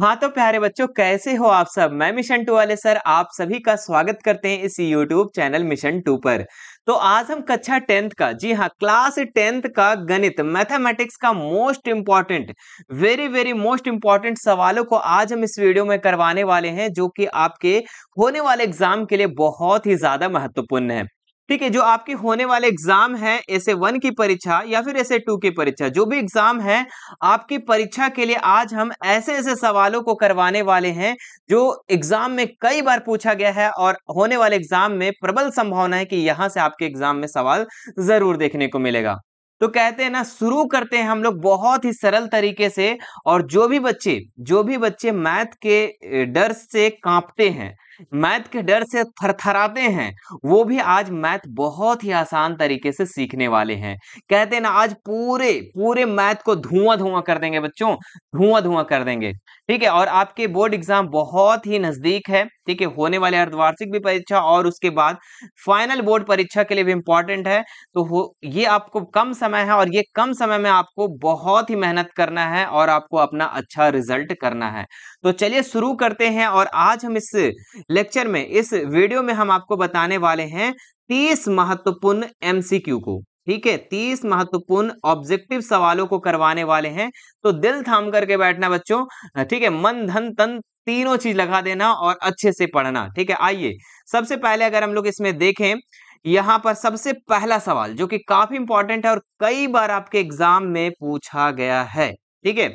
हाँ तो प्यारे बच्चों कैसे हो आप सब मैं मिशन टू वाले सर आप सभी का स्वागत करते हैं इस यूट्यूब चैनल मिशन टू पर तो आज हम कक्षा टेंथ का जी हाँ क्लास टेंथ का गणित मैथमेटिक्स का most important very very most important सवालों को आज हम इस वीडियो में करवाने वाले हैं जो कि आपके होने वाले एग्जाम के लिए बहुत ही ज्यादा महत्वपूर्ण है ठीक है जो आपके होने वाले एग्जाम है ऐसे वन की परीक्षा या फिर ऐसे टू की परीक्षा जो भी एग्जाम है आपकी परीक्षा के लिए आज हम ऐसे ऐसे सवालों को करवाने वाले हैं जो एग्जाम में कई बार पूछा गया है और होने वाले एग्जाम में प्रबल संभावना है कि यहां से आपके एग्जाम में सवाल जरूर देखने को मिलेगा तो कहते हैं ना शुरू करते हैं हम लोग बहुत ही सरल तरीके से और जो भी बच्चे जो भी बच्चे मैथ के डर से कांपते हैं मैथ के डर से थरथराते हैं वो भी आज मैथ बहुत ही आसान तरीके से सीखने वाले हैं कहते हैं ना आज पूरे पूरे मैथ को धुआं धुआं कर देंगे बच्चों धुआं धुआं कर देंगे ठीक है और आपके बोर्ड एग्जाम बहुत ही नजदीक है ठीक है होने वाले अर्धवार्षिक भी परीक्षा और उसके बाद फाइनल बोर्ड परीक्षा के लिए भी इंपॉर्टेंट है तो ये आपको कम समय है और ये कम समय में आपको बहुत ही मेहनत करना है और आपको अपना अच्छा रिजल्ट करना है तो चलिए शुरू करते हैं और आज हम इस लेक्चर में इस वीडियो में हम आपको बताने वाले हैं तीस महत्वपूर्ण एमसीक्यू को ठीक है तीस महत्वपूर्ण ऑब्जेक्टिव सवालों को करवाने वाले हैं तो दिल थाम करके बैठना बच्चों ठीक है मन धन तन तीनों चीज लगा देना और अच्छे से पढ़ना ठीक है आइए सबसे पहले अगर हम लोग इसमें देखें यहां पर सबसे पहला सवाल जो कि काफी इंपॉर्टेंट है और कई बार आपके एग्जाम में पूछा गया है ठीक है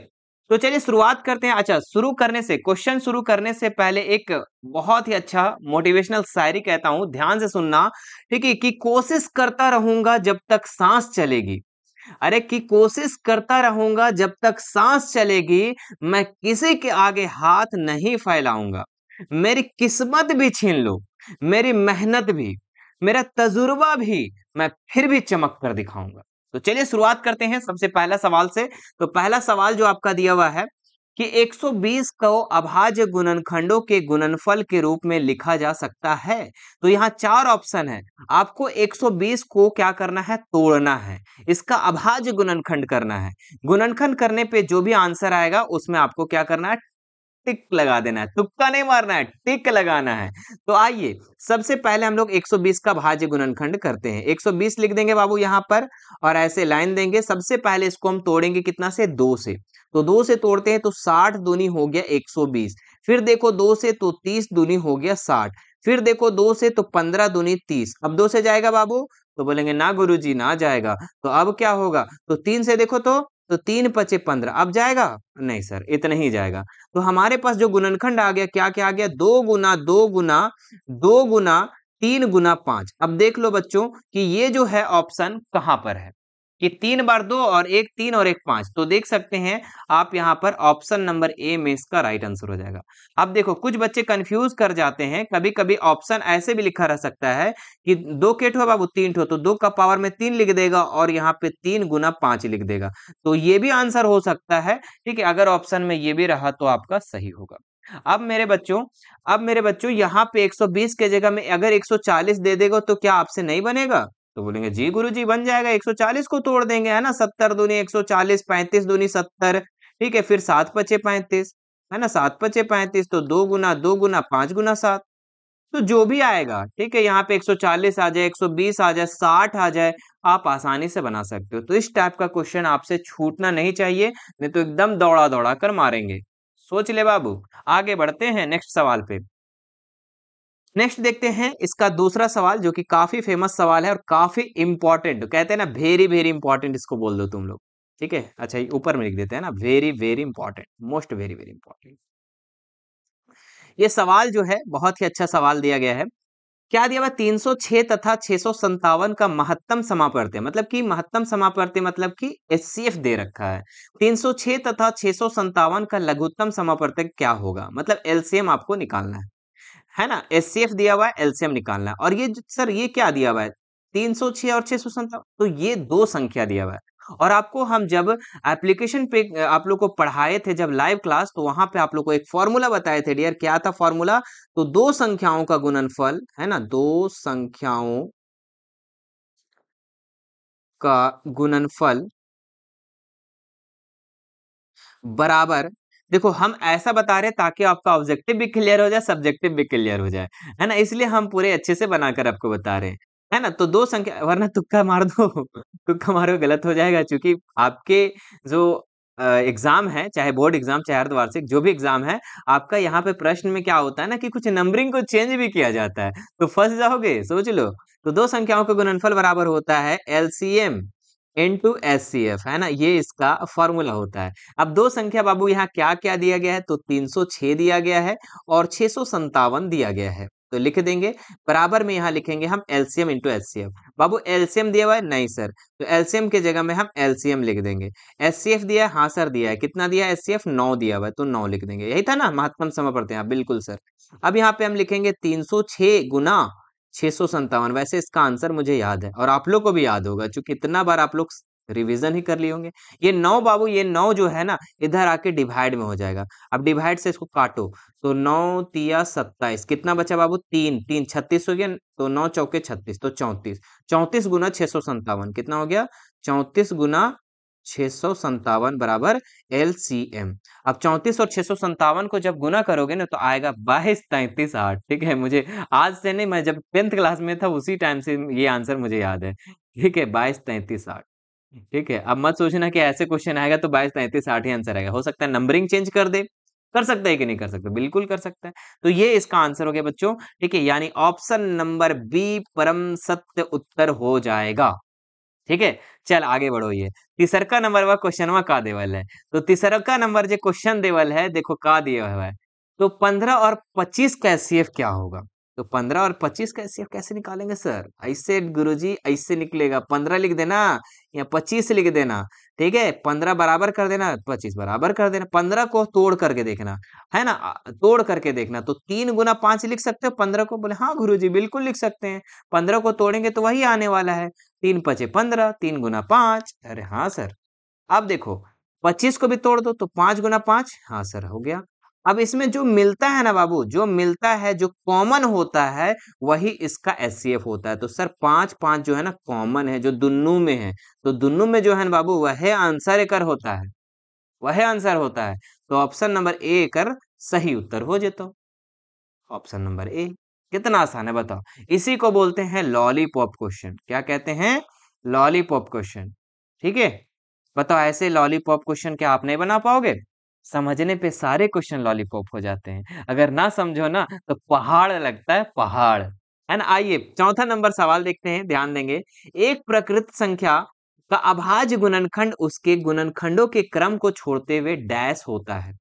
तो चलिए शुरुआत करते हैं अच्छा शुरू करने से क्वेश्चन शुरू करने से पहले एक बहुत ही अच्छा मोटिवेशनल शायरी कहता हूं ध्यान से सुनना ठीक है कि कोशिश करता रहूंगा जब तक सांस चलेगी अरे कि कोशिश करता रहूंगा जब तक सांस चलेगी मैं किसी के आगे हाथ नहीं फैलाऊंगा मेरी किस्मत भी छीन लो मेरी मेहनत भी मेरा तजुर्बा भी मैं फिर भी चमक कर दिखाऊंगा तो चलिए शुरुआत करते हैं सबसे पहला सवाल से तो पहला सवाल जो आपका दिया हुआ है कि 120 को अभाज्य गुणनखंडों के गुणनफल के रूप में लिखा जा सकता है तो यहाँ चार ऑप्शन है आपको 120 को क्या करना है तोड़ना है इसका अभाज्य गुणनखंड करना है गुणनखंड करने पे जो भी आंसर आएगा उसमें आपको क्या करना है टिक लगा देना है तुक्का नहीं मारना है टिक लगाना है तो आइए सबसे पहले हम लोग 120 का भाज्य गुणनखंड करते हैं 120 लिख देंगे बाबू यहाँ पर और ऐसे लाइन देंगे सबसे पहले इसको हम तोड़ेंगे कितना से दो से तो दो से तोड़ते हैं तो साठ दूनी हो गया एक फिर देखो दो से तो तीस दूनी हो गया साठ फिर देखो दो से तो पंद्रह दूनी तीस अब दो से जाएगा बाबू तो बोलेंगे ना गुरुजी ना जाएगा तो अब क्या होगा तो तीन से देखो तो तो तीन पचे पंद्रह अब जाएगा नहीं सर इतना ही जाएगा तो हमारे पास जो गुणनखंड आ गया क्या क्या आ गया दो गुना दो गुना दो गुना तीन गुना पांच अब देख लो बच्चों कि ये जो है ऑप्शन कहां पर है कि तीन बार दो और एक तीन और एक पांच तो देख सकते हैं आप यहाँ पर ऑप्शन नंबर ए में इसका राइट आंसर हो जाएगा अब देखो कुछ बच्चे कंफ्यूज कर जाते हैं कभी कभी ऑप्शन ऐसे भी लिखा रह सकता है कि दो केट हो बाबू तीन ठो तो दो का पावर में तीन लिख देगा और यहाँ पे तीन गुना पांच लिख देगा तो ये भी आंसर हो सकता है ठीक है अगर ऑप्शन में ये भी रहा तो आपका सही होगा अब मेरे बच्चों अब मेरे बच्चों यहाँ पे 120 के जगह में अगर 140 दे देगा तो क्या आपसे नहीं बनेगा तो बोलेंगे जी गुरु जी बन जाएगा 140 को तोड़ देंगे है ना 70 दूनी 140 पैंतीस दूनी सत्तर ठीक है फिर सात पचे पैंतीस है ना सात पचे पैंतीस तो दो गुना दो गुना पांच गुना सात तो जो भी आएगा ठीक है यहाँ पे 140 आ जाए 120 आ जाए 60 आ जाए आप आसानी से बना सकते हो तो इस टाइप का क्वेश्चन आपसे छूटना नहीं चाहिए नहीं तो एकदम दौड़ा दौड़ा कर मारेंगे सोच ले बाबू आगे बढ़ते हैं नेक्स्ट सवाल पे नेक्स्ट देखते हैं इसका दूसरा सवाल जो कि काफी फेमस सवाल है और काफी इंपॉर्टेंट कहते हैं ना वेरी वेरी इंपॉर्टेंट इसको बोल दो तुम लोग ठीक है अच्छा ये ऊपर में लिख देते हैं ना very very important most very very important ये सवाल जो है बहुत ही अच्छा सवाल दिया गया है क्या दिया हुआ तीन तथा छह का महत्तम समापर्त्य मतलब कि महत्तम समापर्त्य मतलब कि एस दे रखा है 306 तथा छह का लघुत्तम समापर्त्य क्या होगा मतलब एलसीएम आपको निकालना है है ना एस दिया हुआ है एलसीएम निकालना है और ये सर ये क्या दिया हुआ है तीन सौ छह और छह सौ तो ये दो संख्या दिया हुआ है और आपको हम जब एप्लीकेशन पे आप लोग को पढ़ाए थे जब लाइव क्लास तो वहां पे आप लोग को एक फॉर्मूला बताए थे डियर क्या था फॉर्मूला तो दो संख्याओं का गुणनफल है ना दो संख्याओं का गुणनफल बराबर देखो हम ऐसा बता रहे हैं ताकि आपका ऑब्जेक्टिव भी क्लियर हो जाए सब्जेक्टिव भी क्लियर हो जाए है ना इसलिए हम पूरे अच्छे से बनाकर आपको बता रहे हैं है ना तो दो संख्या वरना तुक्का मार दो तुक्का मारो गलत हो जाएगा क्योंकि आपके जो एग्जाम है चाहे बोर्ड एग्जाम चाहे अर्धवार्षिक जो भी एग्जाम है आपका यहाँ पे प्रश्न में क्या होता है ना कि कुछ नंबरिंग को चेंज भी किया जाता है तो फंस जाओगे सोच लो तो दो संख्याओं का गुणनफल बराबर होता है LCM into S C F है ना ये इसका फॉर्मूला होता है अब दो संख्या बाबू यहाँ क्या क्या दिया गया है तो तीन सौ छह दिया गया है और छह सौ संतावन दिया गया है तो लिख देंगे बराबर में यहाँ लिखेंगे हम एलसीएम इंटू एलसीएम बाबू एलसीएम दिया हुआ है नहीं सर तो एलसीएम के जगह में हम एलसीएम लिख देंगे एससीएफ दिया है हाँ सर दिया है कितना दिया है एससीएफ नौ दिया हुआ है तो नौ लिख देंगे यही था ना महत्वपूर्ण समय पढ़ते हैं बिल्कुल सर अब यहाँ पे हम लिखेंगे तीन सौ छह गुना छः सौ संतावन वैसे इसका आंसर मुझे याद है और आप लोग को भी याद होगा चूंकि इतना बार आप लोग रिवीजन ही कर लिए होंगे ये नौ बाबू ये नौ जो है ना इधर आके डिवाइड में हो जाएगा अब डिवाइड से इसको काटो तो नौ तिया सत्ताईस कितना बचा बाबू तीन तीन छत्तीस हो गया तो नौ चौके छत्तीस तो चौंतीस चौंतीस गुना छह सौ संतावन कितना हो गया चौंतीस गुना छः सौ संतावन बराबर एल सी एम अब चौंतीस और छः सौ संतावन को जब गुना करोगे ना तो आएगा बाईस तैंतीस आठ ठीक है मुझे आज से नहीं मैं जब टेंथ क्लास में था उसी टाइम से ये आंसर मुझे याद है ठीक है बाईस तैंतीस आठ ठीक है अब मत सोचना कि ऐसे क्वेश्चन आएगा तो बाईस तैंतीस आठ ही आंसर आएगा हो सकता है नंबरिंग चेंज कर दे कर सकता है कि नहीं कर सकता बिल्कुल कर सकता है तो ये इसका आंसर हो गया बच्चों ठीक है यानी ऑप्शन नंबर बी परम सत्य उत्तर हो जाएगा ठीक है चल आगे बढ़ो ये तीसर का नंबर वा क्वेश्चनवा का देवल है तो तीसर का नंबर जो क्वेश्चन देवल है देखो का दिया हुआ है तो पंद्रह और पच्चीस का एसीएफ क्या होगा तो पंद्रह और पच्चीस का एसीएफ कैसे निकालेंगे सर ऐसे गुरुजी ऐसे निकलेगा पंद्रह लिख देना या पच्चीस लिख देना ठीक है पंद्रह बराबर कर देना पच्चीस बराबर कर देना पंद्रह को तोड़ करके देखना है ना तोड़ करके देखना तो तीन गुना पांच लिख सकते हो पंद्रह को बोले हाँ गुरु जी बिल्कुल लिख सकते हैं पंद्रह को तोड़ेंगे तो वही आने वाला है तीन पचे पंद्रह तीन गुना पांच अरे हाँ सर अब देखो पच्चीस को भी तोड़ दो तो पांच गुना पांच हाँ सर हो गया अब इसमें जो मिलता है ना बाबू जो मिलता है जो कॉमन होता है वही इसका एस होता है तो सर पांच पांच जो है ना कॉमन है जो दुनू में है तो दुनू में जो है ना बाबू वह आंसर एकर होता है वह आंसर होता है तो ऑप्शन नंबर ए कर सही उत्तर हो जाता तो। ऑप्शन नंबर ए कितना आसान है बताओ इसी को बोलते हैं लॉलीपॉप क्वेश्चन क्या कहते हैं लॉलीपॉप क्वेश्चन ठीक है बताओ ऐसे लॉलीपॉप क्वेश्चन क्या आप नहीं बना पाओगे समझने पे सारे क्वेश्चन लॉलीपॉप हो जाते हैं अगर ना समझो ना तो पहाड़ लगता है पहाड़ है ना आइए चौथा नंबर सवाल देखते हैं ध्यान देंगे एक प्रकृत संख्या का अभाज्य गुणनखंड उसके गुणनखंडों के क्रम को छोड़ते हुए डैश होता है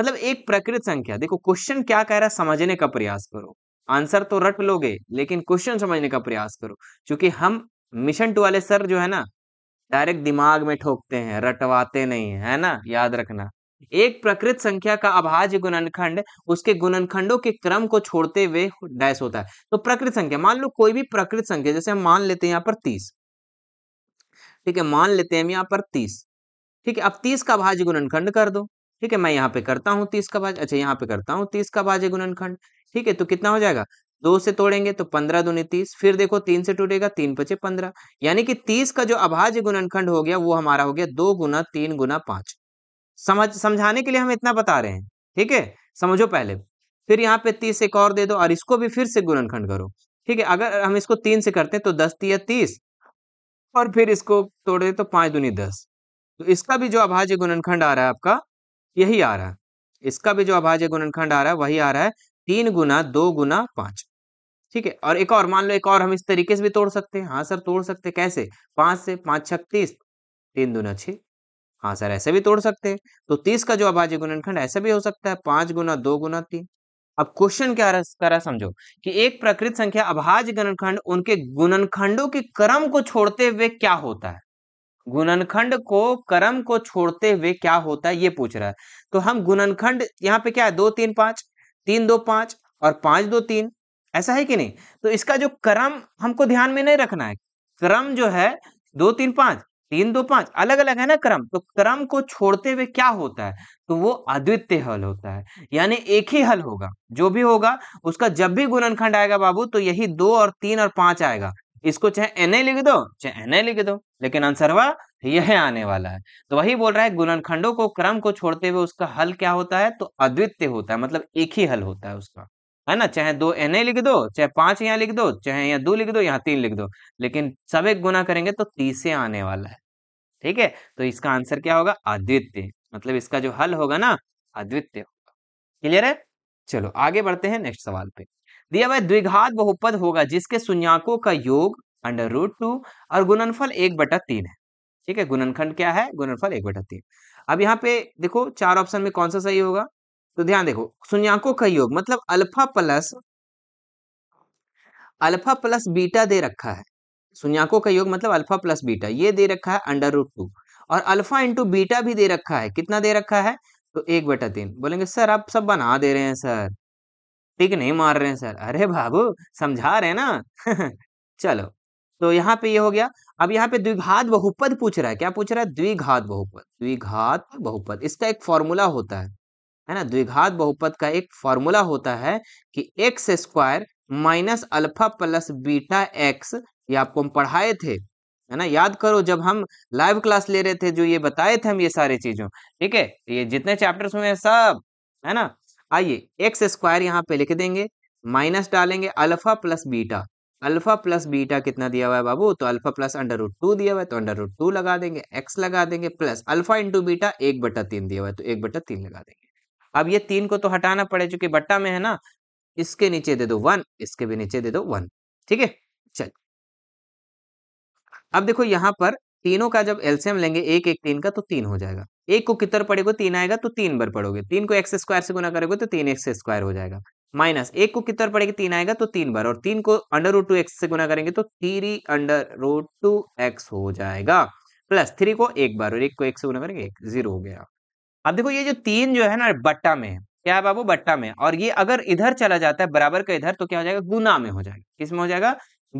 मतलब एक प्रकृत संख्या देखो क्वेश्चन क्या कह रहा है समझने का प्रयास करो आंसर तो रट लोगे लेकिन क्वेश्चन समझने का प्रयास करो क्योंकि हम मिशन टू वाले सर जो है ना डायरेक्ट दिमाग में ठोकते हैं रटवाते नहीं है ना याद रखना एक प्रकृत संख्या का अभाज्य गुणनखंड उसके गुणनखंडों के क्रम को छोड़ते हुए डैश होता है तो प्रकृत संख्या मान लो कोई भी प्रकृत संख्या जैसे हम मान लेते हैं यहाँ पर तीस ठीक है मान लेते हैं हम यहाँ पर तीस ठीक है अब तीस का अभाज्य गुणनखंड कर दो ठीक है मैं यहाँ पे करता हूँ तीस का बाज अच्छा यहाँ पे करता हूँ तीस का बाजे गुणनखंड ठीक है तो कितना हो जाएगा दो से तोड़ेंगे तो पंद्रह दूनी तीस फिर देखो तीन से टूटेगा तीन पचे पंद्रह यानी कि तीस का जो अभाज्य गुणनखंड हो गया वो हमारा हो गया दो गुना तीन गुना पांच समझ समझाने के लिए हम इतना बता रहे हैं ठीक है समझो पहले फिर यहाँ पे तीस एक और दे दो और इसको भी फिर से गुणनखंड करो ठीक है अगर हम इसको तीन से करते हैं तो दस तीया तीस और फिर इसको तोड़ दे तो पांच दुनी दस तो इसका भी जो अभाज्य गुणनखंड आ रहा है आपका यही आ रहा है इसका भी जो अभाज्य गुणनखंड आ रहा है वही आ रहा है तीन गुना दो गुना पांच ठीक है और एक और मान लो एक और हम इस तरीके से भी तोड़ सकते हैं हाँ सर तोड़ सकते कैसे पांच से पांच छत्तीस तीन दुना छ हाँ सर ऐसे भी तोड़ सकते हैं तो तीस का जो अभाज्य गुणनखंड ऐसे भी हो सकता है पांच गुना दो गुना तीन अब क्वेश्चन क्या कर रहा समझो कि एक प्रकृत संख्या अभाज्य गुणनखंड उनके गुणनखंडों के क्रम को छोड़ते हुए क्या होता है गुणनखंड को कर्म को छोड़ते हुए क्या होता है ये पूछ रहा है तो हम गुणनखंड यहाँ पे क्या है दो तीन पांच तीन दो पांच और पांच दो तीन ऐसा है कि नहीं तो इसका जो क्रम हमको ध्यान में नहीं रखना है क्रम जो है दो तीन पांच तीन दो पांच अलग अलग है ना क्रम तो क्रम को छोड़ते हुए क्या होता है तो वो अद्वितीय हल होता है यानी एक ही हल होगा जो भी होगा उसका जब भी गुणनखंड आएगा बाबू तो यही दो और तीन और पांच आएगा इसको चाहे एन ए लिख दो चाहे एन ए लिख दो लेकिन आंसर हुआ यह आने वाला है तो वही बोल रहा है गुणनखंडों को क्रम को छोड़ते हुए उसका हल क्या होता है तो अद्वितीय होता है मतलब एक ही हल होता है उसका है ना चाहे दो एन ए लिख दो चाहे पांच यहाँ लिख दो चाहे यहाँ दो लिख दो यहाँ तीन लिख दो लेकिन सब एक गुना करेंगे तो तीसरे आने वाला है ठीक है तो इसका आंसर क्या होगा अद्वितीय मतलब इसका जो हल होगा ना अद्वितीय होगा क्लियर है चलो आगे बढ़ते हैं नेक्स्ट सवाल पे दिया हुआ द्विघात बहुपद होगा जिसके सुन्याकों का योग अंडर रूट टू और गुणनफल एक बटा तीन है ठीक है गुणनखंड क्या है गुणनफल एक बटा तीन अब यहाँ पे देखो चार ऑप्शन में कौन सा सही होगा तो ध्यान देखो सुन्याकों का योग मतलब alpha plus alpha plus beta दे रखा है सुन्याकों का योग मतलब अल्फा प्लस बीटा ये दे रखा है अंडर रूट टू और अल्फा इंटू बीटा भी दे रखा है कितना दे रखा है तो एक बटा तीन बोलेंगे सर आप सब बना दे रहे हैं सर टिक नहीं मार रहे हैं सर अरे बाबू समझा रहे ना चलो तो यहाँ पे ये यह हो गया अब यहाँ पे द्विघात बहुपद पूछ रहा है क्या पूछ रहा है द्विघात बहुपद द्विघात बहुपद इसका एक फॉर्मूला होता है है ना द्विघात बहुपद का एक फॉर्मूला होता है कि x square minus alpha plus beta X ये आपको हम पढ़ाए थे है ना याद करो जब हम लाइव क्लास ले रहे थे जो ये बताए थे हम ये सारी चीजों ठीक है ये जितने चैप्टर्स हुए हैं सब है ना आइए एक्स स्क्वायर यहाँ पे लिख देंगे माइनस डालेंगे alpha plus beta alpha plus beta कितना दिया हुआ है बाबू तो alpha plus under root two दिया हुआ है तो अंडर रूट टू लगा देंगे एक्स लगा देंगे प्लस अल्फा इंटू बीटा एक बटा तीन दिया हुआ है तो एक बटा तीन लगा देंगे अब ये तीन को तो हटाना पड़े चूंकि बट्टा में है ना इसके नीचे दे दो वन इसके भी नीचे दे दो वन ठीक है चल अब देखो यहां पर तीनों का जब एल्सियम लेंगे एक एक तीन का तो तीन हो जाएगा एक को कितर पड़ेगा तीन आएगा तो तीन बार पड़ोगे तीन को एक्स स्क्वायर से गुना करोगे तो तीन एक्स स्क्वायर हो जाएगा माइनस एक को कितर पड़ेगा तीन आएगा तो तीन बार और तीन को अंडर रूट टू एक्स से गुना करेंगे तो three under root two X हो जाएगा प्लस थ्री को एक बार और एक को एक से गुना करेंगे एक जीरो हो गया अब देखो ये जो तीन जो है ना बट्टा में क्या बाबू बट्टा में और ये अगर इधर चला जाता है बराबर का इधर तो क्या हो जाएगा गुना में हो जाएगा किसमें हो जाएगा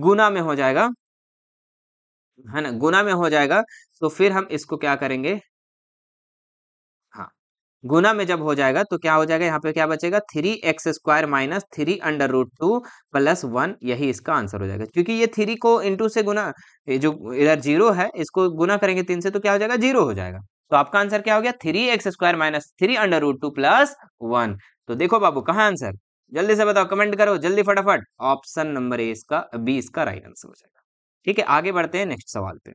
गुना में हो जाएगा है ना गुना में हो जाएगा तो फिर हम इसको क्या करेंगे हाँ गुना में जब हो जाएगा तो क्या हो जाएगा यहाँ पे क्या बचेगा three x square minus three under root two plus one यही इसका आंसर हो जाएगा क्योंकि ये थ्री को इंटू से गुना जो इधर जीरो है इसको गुना करेंगे तीन से तो क्या हो जाएगा जीरो हो जाएगा तो आपका आंसर क्या हो गया three x square minus three under root two plus one तो देखो बाबू कहा आंसर जल्दी से बताओ कमेंट करो जल्दी फटाफट ऑप्शन नंबर ए इसका बी इसका राइट आंसर हो जाएगा ठीक है आगे बढ़ते हैं नेक्स्ट सवाल पे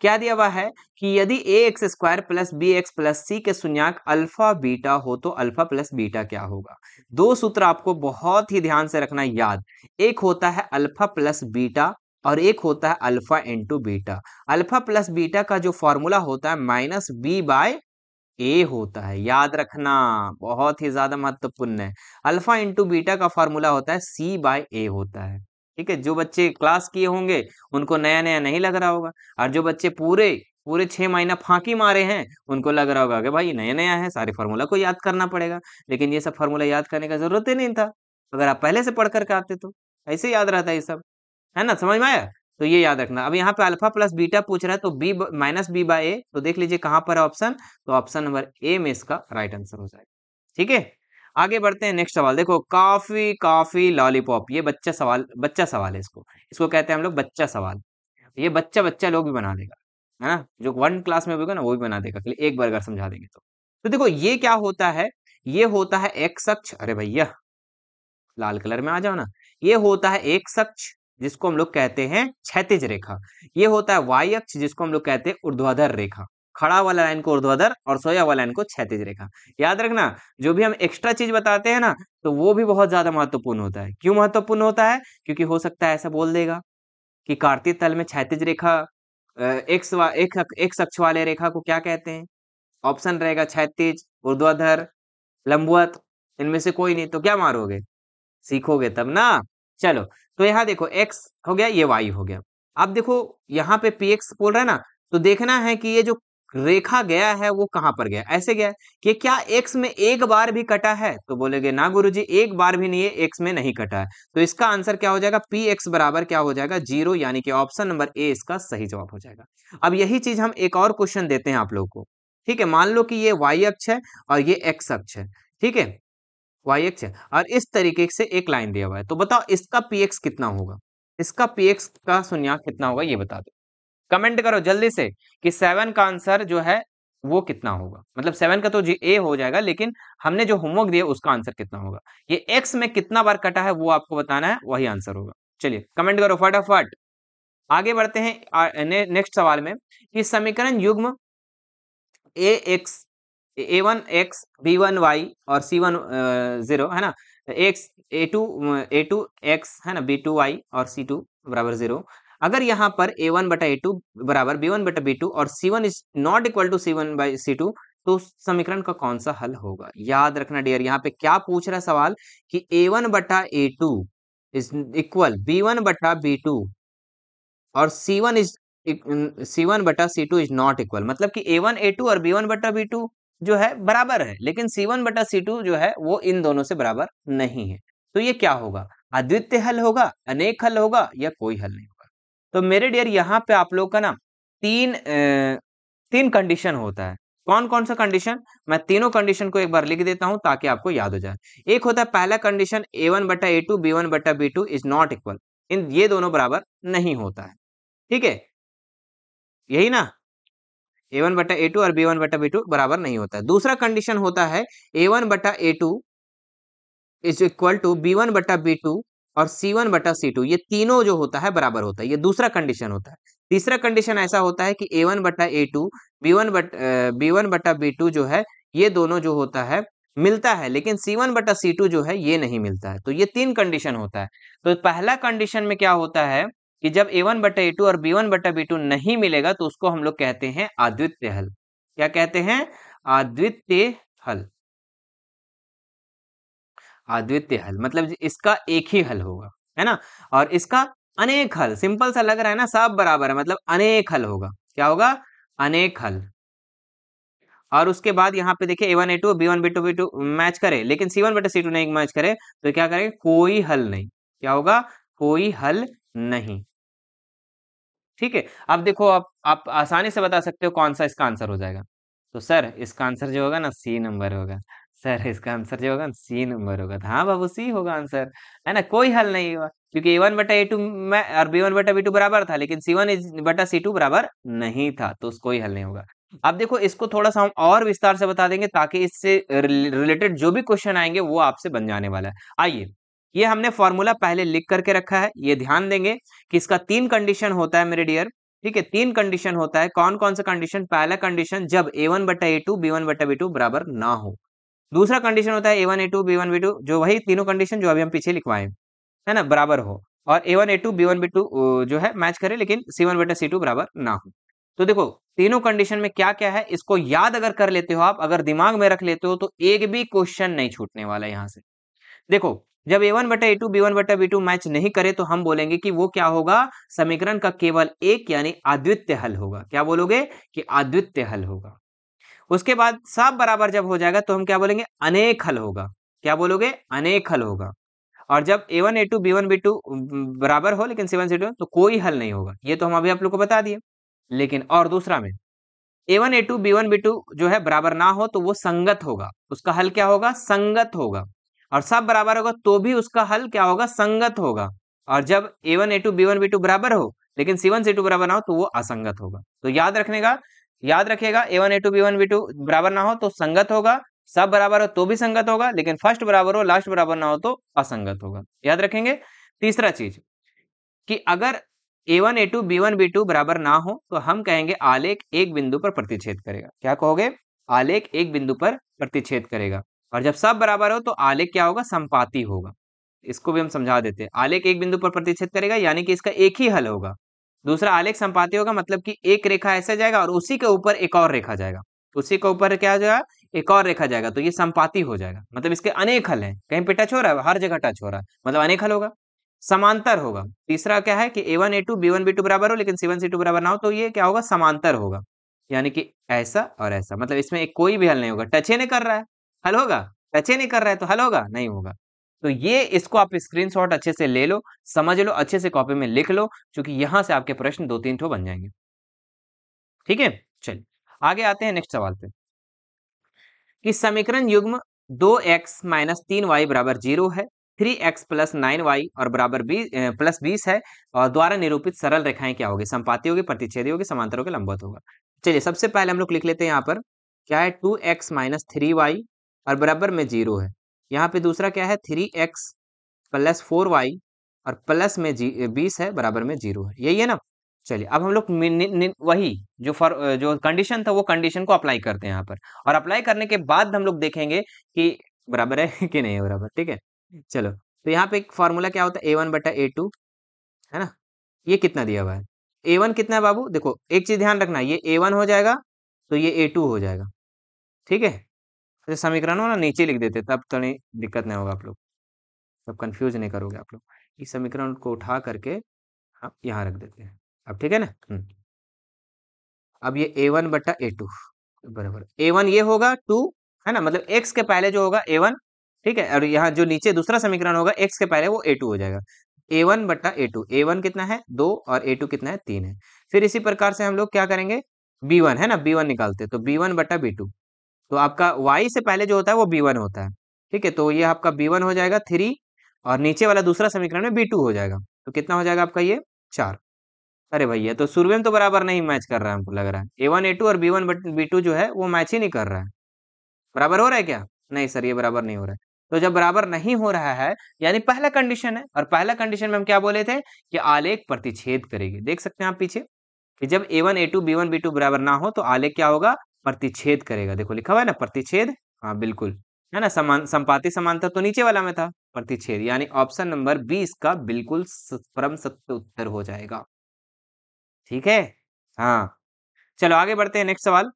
क्या दिया हुआ है कि यदि a x square plus B x plus सी के शून्यक अल्फा बीटा हो तो अल्फा प्लस बीटा क्या होगा दो सूत्र आपको बहुत ही ध्यान से रखना याद एक होता है अल्फा प्लस बीटा और एक होता है alpha into beta alpha plus beta का जो फॉर्मूला होता है माइनस बी बाय ए होता है याद रखना बहुत ही ज्यादा महत्वपूर्ण है अल्फा इंटू बीटा का फॉर्मूला होता है सी बाय ए होता है ठीक है जो बच्चे क्लास किए होंगे उनको नया नया नहीं लग रहा होगा और जो बच्चे पूरे पूरे छह महीना फांकी मारे हैं उनको लग रहा होगा कि भाई नया नया है सारे फार्मूला को याद करना पड़ेगा लेकिन ये सब फार्मूला याद करने का जरूरत ही नहीं था अगर आप पहले से पढ़ करके आते तो ऐसे याद रहता ये सब है ना समझ में आया तो ये याद रखना अब यहाँ पे अल्फा प्लस बीटा पूछ रहा है तो b minus b by a तो देख लीजिए कहाँ पर ऑप्शन तो ऑप्शन नंबर ए में इसका राइट आंसर हो जाएगा ठीक है आगे बढ़ते हैं नेक्स्ट सवाल देखो काफी काफी लॉलीपॉप ये बच्चा सवाल बच्चा सवाल है इसको इसको कहते हैं हम लोग बच्चा सवाल ये बच्चा बच्चा लोग भी बना देगा है ना जो वन क्लास में होगा ना वो भी बना देगा एक बार अगर समझा देंगे तो तो देखो ये क्या होता है ये होता है एक सक्ष अरे भैया लाल कलर में आ जाओ ना ये होता है एक अक्ष जिसको हम लोग कहते हैं क्षतिज रेखा ये होता है वाई अक्ष जिसको हम लोग कहते हैं ऊर्ध्वाधर रेखा खड़ा वाला लाइन को उर्ध्वाधर और सोया वाला लाइन को क्षैतिज रेखा याद रखना जो भी हम एक्स्ट्रा चीज बताते हैं ना तो वो भी बहुत ज्यादा महत्वपूर्ण होता है क्यों महत्वपूर्ण होता है क्योंकि हो सकता है ऐसा बोल देगा कि कार्तिक तल में क्षैतिज रेखा एक्स वा, एक, एक अक्ष वाले रेखा को क्या कहते हैं ऑप्शन रहेगा क्षैतिज उर्ध्वाधर लंबवत इनमें से कोई नहीं तो क्या मारोगे सीखोगे तब ना चलो तो यहाँ देखो एक्स हो गया ये वाई हो गया अब देखो यहाँ पे पी बोल रहा है ना तो देखना है कि ये जो रेखा गया है वो कहां पर गया ऐसे गया कि क्या एक्स में एक बार भी कटा है तो बोलेंगे ना गुरुजी एक बार भी नहीं है एक्स में नहीं कटा है तो इसका आंसर क्या हो जाएगा पी एक्स बराबर क्या हो जाएगा जीरो यानी कि ऑप्शन नंबर ए इसका सही जवाब हो जाएगा अब यही चीज हम एक और क्वेश्चन देते हैं आप लोगों को ठीक है मान लो कि ये वाई अक्ष है और ये एक्स अक्ष है ठीक है वाई एक्स है और इस तरीके से एक लाइन दिया हुआ है तो बताओ इसका पी एक्स कितना होगा इसका पी एक्स का शून्य कितना होगा ये बता दो कमेंट करो जल्दी से कि सेवन का आंसर जो है वो कितना होगा मतलब सेवन का तो जी ए हो जाएगा लेकिन हमने जो होमवर्क दिया उसका आंसर कितना होगा ये एक्स में कितना बार कटा है वो आपको बताना है वही आंसर होगा चलिए कमेंट करो फटाफट आगे बढ़ते हैं ने, नेक्स्ट सवाल में कि समीकरण युग्म a x a one x b one y और सी वन जीरो है ना x a two a two x है ना बी टू वाई और सी टू बराबर जीरो अगर यहाँ पर ए वन बटा ए टू बराबर बी वन बटा बी टू और सी one is not equal to c one by c two तो समीकरण का कौन सा हल होगा याद रखना डियर यहाँ पे क्या पूछ रहा है सवाल कि ए वन बटा ए two is equal b one बटा बी टू और सी वन इज सी वन बटा c two is not equal मतलब कि ए वन ए टू और बी वन बटा बी टू जो है बराबर है लेकिन सी वन बटा सी टू जो है वो इन दोनों से बराबर नहीं है तो ये क्या होगा अद्वितीय हल होगा अनेक हल होगा या कोई हल नहीं तो मेरे डियर यहाँ पे आप लोग का ना तीन ए, तीन कंडीशन होता है कौन कौन सा कंडीशन मैं तीनों कंडीशन को एक बार लिख देता हूं ताकि आपको याद हो जाए एक होता है पहला कंडीशन ए वन बटा ए टू बी वन बटा B two is not equal इन ये दोनों बराबर नहीं होता है ठीक है यही ना ए वन बटा ए टू और बी वन बटा बी टू बराबर नहीं होता है दूसरा कंडीशन होता है ए वन बटा ए two is equal to B one बटा बी टू और सी वन बटा सी टू ये तीनों जो होता है बराबर होता है ये दूसरा कंडीशन होता है तीसरा कंडीशन ऐसा होता है कि ए वन बटा ए two B one but b one बटा बी टू जो है ये दोनों जो होता है मिलता है लेकिन सी वन बटा सी टू जो है ये नहीं मिलता है तो ये तीन कंडीशन होता है तो पहला कंडीशन में क्या होता है कि जब ए वन बटा ए टू और बी वन बटा बी टू नहीं मिलेगा तो उसको हम लोग कहते हैं अद्वितीय हल क्या कहते हैं अद्वितीय हल अद्वितीय हल मतलब इसका एक ही हल होगा है ना और इसका अनेक हल सिंपल सा लग रहा है ना सब बराबर है मतलब अनेक हल होगा क्या होगा अनेक हल और उसके बाद यहाँ पे देखिए a1 one b1 b2 B two match करे लेकिन सी वन बटे सी टू नहीं मैच करे तो क्या करेंगे कोई हल नहीं क्या होगा कोई हल नहीं ठीक है अब देखो आप आप आसानी से बता सकते हो कौन सा इसका आंसर हो जाएगा तो सर इसका आंसर जो होगा ना सी नंबर होगा सर इसका आंसर जो होगा सी नंबर होगा तो हाँ बाबू सी होगा आंसर है ना कोई हल नहीं हुआ क्योंकि ए वन बटा ए टू में और बी वन बटा बी टू बराबर था लेकिन सी वन बटा सी टू बराबर नहीं था तो कोई हल नहीं होगा अब देखो इसको थोड़ा सा हम और विस्तार से बता देंगे ताकि इससे रिलेटेड जो भी क्वेश्चन आएंगे वो आपसे बन जाने वाला है आइए ये हमने फॉर्मूला पहले लिख करके रखा है ये ध्यान देंगे कि इसका तीन कंडीशन होता है मेरे डियर ठीक है तीन कंडीशन होता है कौन कौन सा कंडीशन पहला कंडीशन जब ए वन बटा ए टू बी वन बटा बी टू बराबर ना हो दूसरा कंडीशन होता है ए one a two B one b two जो वही तीनों कंडीशन जो अभी हम पीछे लिखवाए है ना बराबर हो और a one a two B one b two जो है मैच करे लेकिन सी वन बेटा सी टू बराबर ना हो तो देखो तीनों कंडीशन में क्या क्या है इसको याद अगर कर लेते हो आप अगर दिमाग में रख लेते हो तो एक भी क्वेश्चन नहीं छूटने वाला यहाँ से देखो जब ए वन बटा ए टू बी वन बटा बी टू मैच नहीं करे तो हम बोलेंगे कि वो क्या होगा समीकरण का केवल एक यानी अद्वितीय हल होगा क्या बोलोगे कि अद्वितीय हल होगा उसके बाद सब बराबर जब हो जाएगा तो हम क्या बोलेंगे अनेक हल होगा क्या बोलोगे अनेक हल होगा और जब a one a two B one b two बराबर हो लेकिन सेवन सी टू तो कोई हल नहीं होगा ये तो हम अभी आप लोग को बता दिए लेकिन और दूसरा में a one a two B one b two जो है बराबर ना हो तो वो संगत होगा उसका हल क्या होगा संगत होगा और सब बराबर होगा तो भी उसका हल क्या होगा संगत होगा और जब a one a two B one b two बराबर हो लेकिन सी वन सी टू बराबर ना हो तो वो असंगत होगा तो याद रखने का याद रखिएगा a one a two B one b two बराबर ना हो तो संगत होगा सब बराबर हो तो भी संगत होगा लेकिन फर्स्ट बराबर हो लास्ट बराबर ना हो तो असंगत होगा याद रखेंगे तीसरा चीज कि अगर a one a two B one b two बराबर ना हो तो हम कहेंगे आलेख एक बिंदु पर प्रतिच्छेद करेगा क्या कहोगे आलेख एक बिंदु पर प्रतिच्छेद करेगा और जब सब बराबर हो तो आलेख क्या होगा संपाती होगा इसको भी हम समझा देते हैं आलेख एक बिंदु पर प्रतिच्छेद करेगा यानी कि इसका एक ही हल होगा दूसरा आलेख संपातियों होगा मतलब कि एक रेखा ऐसे जाएगा और उसी के ऊपर एक और रेखा जाएगा उसी के ऊपर क्या हो जाएगा एक और रेखा जाएगा तो ये संपाति हो जाएगा मतलब इसके अनेक हल है कहीं पे टच हो रहा है हर जगह टच हो रहा है मतलब अनेक हल होगा समांतर होगा तीसरा क्या है कि a one a two B one b two बराबर हो लेकिन सी वन सी टू बराबर ना हो तो ये क्या होगा समांतर होगा यानी कि ऐसा और ऐसा मतलब इसमें एक कोई भी हल नहीं होगा टच ही नहीं कर रहा है हल होगा टच ही नहीं कर रहा है तो हल होगा नहीं होगा तो ये इसको आप स्क्रीनशॉट अच्छे से ले लो समझ लो अच्छे से कॉपी में लिख लो क्योंकि यहां से आपके प्रश्न दो तीन ठो बन जाएंगे ठीक है चलिए आगे आते हैं नेक्स्ट सवाल पे कि समीकरण युग्म दो एक्स माइनस तीन वाई बराबर जीरो है three x plus nine y और बराबर बीस प्लस बीस है और द्वारा निरूपित सरल रेखाएं क्या होगी संपाति होगी प्रतिच्छेदी होगी समांतर होगी लंबवत होगा चलिए सबसे पहले हम लोग लिख लेते हैं यहाँ पर क्या है two x minus three y और बराबर में जीरो है यहाँ पे दूसरा क्या है three x plus four y और प्लस में जी बीस है बराबर में जीरो है यही है ना चलिए अब हम लोग वही जो फॉर जो कंडीशन था वो कंडीशन को अप्लाई करते हैं यहाँ पर और अप्लाई करने के बाद हम लोग देखेंगे कि बराबर है कि नहीं है बराबर ठीक है चलो तो यहाँ पे एक फॉर्मूला क्या होता है ए वन बटा ए टू है ना ये कितना दिया हुआ है ए वन कितना है बाबू देखो एक चीज ध्यान रखना ये ए वन हो जाएगा तो ये ए टू हो जाएगा ठीक है तो समीकरण ना नीचे लिख देते तब थोड़ी तो दिक्कत नहीं होगा आप लोग तब कंफ्यूज नहीं करोगे आप लोग इस समीकरण को उठा करके आप यहाँ रख देते हैं अब ठीक है ना हम्म। अब ये ए वन बटा ए टू बराबर ए वन ये होगा टू है ना मतलब एक्स के पहले जो होगा ए वन ठीक है और यहाँ जो नीचे दूसरा समीकरण होगा एक्स के पहले वो ए टू हो जाएगा ए वन बट्टा ए टू ए वन कितना है दो और ए टू कितना है तीन है फिर इसी प्रकार से हम लोग क्या करेंगे बी वन है ना बी वन निकालते तो बी वन बट्टा बी टू तो आपका वाई से पहले जो होता है वो बी वन होता है ठीक है तो ये आपका बी वन हो जाएगा थ्री और नीचे वाला दूसरा समीकरण में बी टू हो जाएगा तो कितना हो जाएगा आपका ये चार अरे भैया तो सूर्य में तो बराबर नहीं मैच कर रहा है हमको लग रहा है ए वन ए टू और बी वन बी टू जो है वो मैच ही नहीं कर रहा है बराबर हो रहा है क्या नहीं सर ये बराबर नहीं हो रहा है तो जब बराबर नहीं हो रहा है यानी पहला कंडीशन है और पहला कंडीशन में हम क्या बोले थे कि आलेख प्रतिच्छेद करेगी देख सकते हैं आप पीछे कि जब a one a two B one b two बराबर ना हो तो आलेख क्या होगा प्रतिच्छेद करेगा देखो लिखा हुआ है ना प्रतिच्छेद हाँ बिल्कुल है ना समान संपाति समानता तो नीचे वाला में था प्रतिच्छेद यानी ऑप्शन नंबर बी इसका बिल्कुल परम सत्य उत्तर हो जाएगा ठीक है हाँ चलो आगे बढ़ते हैं नेक्स्ट सवाल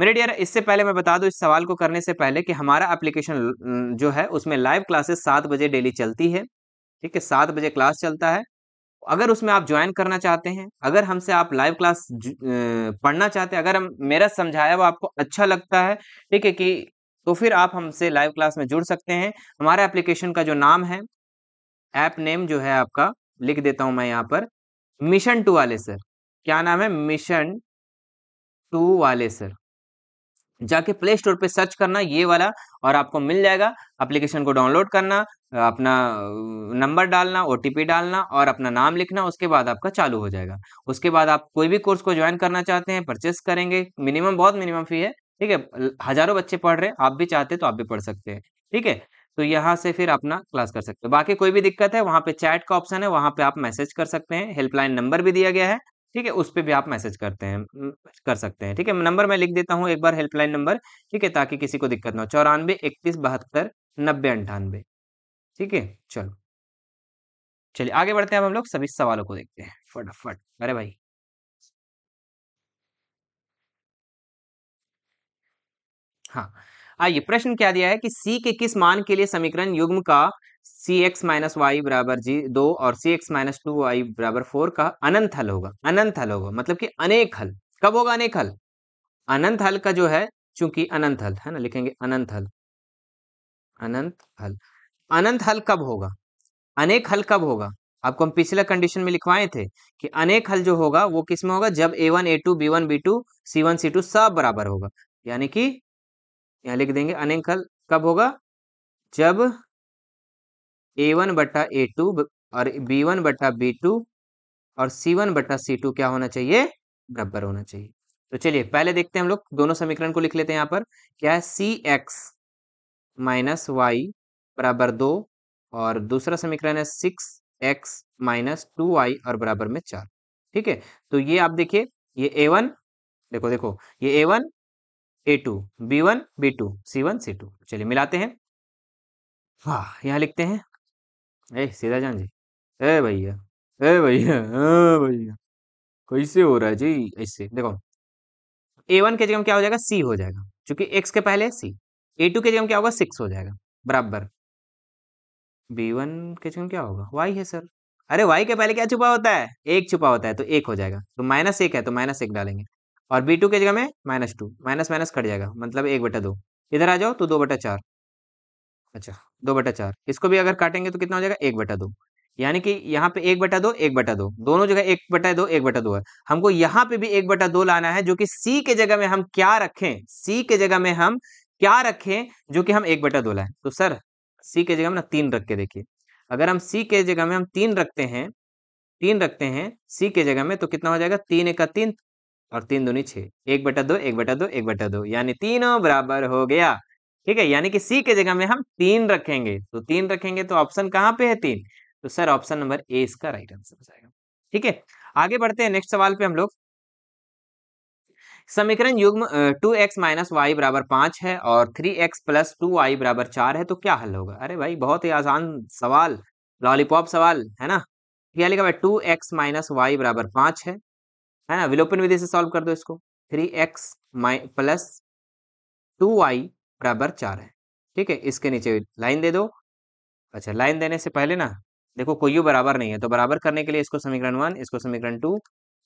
मेरे डियर इससे पहले मैं बता दूं इस सवाल को करने से पहले कि हमारा एप्लीकेशन जो है उसमें लाइव क्लासेस सात बजे डेली चलती है ठीक है सात बजे क्लास चलता है अगर उसमें आप ज्वाइन करना चाहते हैं अगर हमसे आप लाइव क्लास पढ़ना चाहते हैं अगर हम मेरा समझाया वो आपको अच्छा लगता है ठीक है कि तो फिर आप हमसे लाइव क्लास में जुड़ सकते हैं हमारे एप्लीकेशन का जो नाम है ऐप नेम जो है आपका लिख देता हूं मैं यहाँ पर मिशन टू वाले सर क्या नाम है मिशन टू वाले सर जाके प्ले स्टोर पे सर्च करना ये वाला और आपको मिल जाएगा एप्लीकेशन को डाउनलोड करना अपना नंबर डालना ओ डालना और अपना नाम लिखना उसके बाद आपका चालू हो जाएगा उसके बाद आप कोई भी कोर्स को ज्वाइन करना चाहते हैं परचेस करेंगे मिनिमम बहुत मिनिमम फी है ठीक है हजारों बच्चे पढ़ रहे हैं आप भी चाहते तो आप भी पढ़ सकते हैं ठीक है तो यहाँ से फिर अपना क्लास कर सकते हो बाकी कोई भी दिक्कत है वहाँ पे चैट का ऑप्शन है वहाँ पे आप मैसेज कर सकते हैं हेल्पलाइन नंबर भी दिया गया है ठीक है उस पर भी आप मैसेज करते हैं कर सकते हैं ठीक है नंबर मैं लिख देता हूँ एक बार हेल्पलाइन नंबर ठीक है ताकि किसी को दिक्कत ना हो चौरानवे इकतीस बहत्तर नब्बे अंठानवे ठीक है चलो चलिए आगे बढ़ते हैं हम लोग सभी सवालों को देखते हैं फटाफट अरे भाई हाँ आइए प्रश्न क्या दिया है कि सी के किस मान के लिए समीकरण युग्म का सी एक्स माइनस वाई बराबर जी दो और c x minus two y बराबर फोर का अनंत हल होगा अनंत हल होगा मतलब कि अनेक हल कब होगा अनेक हल अनंत हल का जो है चूंकि अनंत हल है ना लिखेंगे अनंत हल अनंत हल अनंत हल कब होगा अनेक हल कब होगा आपको हम पिछले कंडीशन में लिखवाए थे कि अनेक हल जो होगा वो किसमें होगा जब a one a two B one b two c one c two सब बराबर होगा यानी कि यहां लिख देंगे अनेक हल कब होगा जब ए वन बट्टा ए टू और बी वन बट्टा बी टू और सी वन बट्टा सी टू क्या होना चाहिए बराबर होना चाहिए तो चलिए पहले देखते हैं हम लोग दोनों समीकरण को लिख लेते हैं यहां पर क्या है सी एक्स माइनस वाई बराबर दो और हम्म। दूसरा समीकरण है six x minus two y और बराबर में चार ठीक है तो ये आप देखिए ये ए वन देखो देखो ये a one a two B one b two c one c two चलिए मिलाते हैं हाँ यहाँ लिखते हैं ए सीधा जान जी ए भैया ए भैया भैया कैसे हो रहा है जी ऐसे देखो ए वन के जगह क्या हो जाएगा सी हो जाएगा क्योंकि एक्स के पहले सी ए टू के जगह क्या होगा सिक्स हो जाएगा बराबर बी वन के जगह क्या होगा वाई है सर अरे वाई के पहले क्या छुपा होता है एक छुपा होता है तो एक हो जाएगा तो माइनस एक है तो माइनस एक डालेंगे और बी टू के जगह में minus two minus minus cut जाएगा मतलब एक बटा दो इधर आ जाओ तो दो बटा चार अच्छा दो बटा चार इसको भी अगर काटेंगे तो कितना हो जाएगा एक बटा दो यानी कि यहाँ पे एक बटा दो एक बटा दो दोनों जगह एक बटा दो एक बटा दो है हमको यहाँ पे भी एक बटा दो लाना है जो कि सी के जगह में हम क्या रखें सी के जगह में हम क्या रखें जो कि हम एक बटा दो लाए तो सर सी के जगह में ना तीन रख के देखिए अगर हम सी के जगह में हम तीन रखते हैं तीन रखते हैं सी के जगह में तो कितना हो जाएगा तीन एक तीन और तीन दूनी छः एक बटा दो एक बटा दो एक बटा दो यानी तीनों बराबर हो गया ठीक है यानी कि सी के जगह में हम तीन रखेंगे तो तीन रखेंगे तो ऑप्शन कहाँ पे है तीन तो सर ऑप्शन नंबर ए इसका राइट आंसर हो जाएगा ठीक है आगे बढ़ते हैं नेक्स्ट सवाल पे हम लोग समीकरण युग्म टू एक्स माइनस वाई बराबर पाँच है और three x plus two y बराबर चार है तो क्या हल होगा अरे भाई बहुत ही आसान सवाल लॉलीपॉप सवाल है ना क्या लिखा भाई टू एक्स माइनस वाई बराबर पाँच है है ना विलोपन विधि से सॉल्व कर दो इसको थ्री एक्स माइ प्लस टू वाई बराबर चार है ठीक है इसके नीचे लाइन दे दो अच्छा लाइन देने से पहले ना देखो कोई बराबर नहीं है तो बराबर करने के लिए इसको समीकरण वन इसको समीकरण टू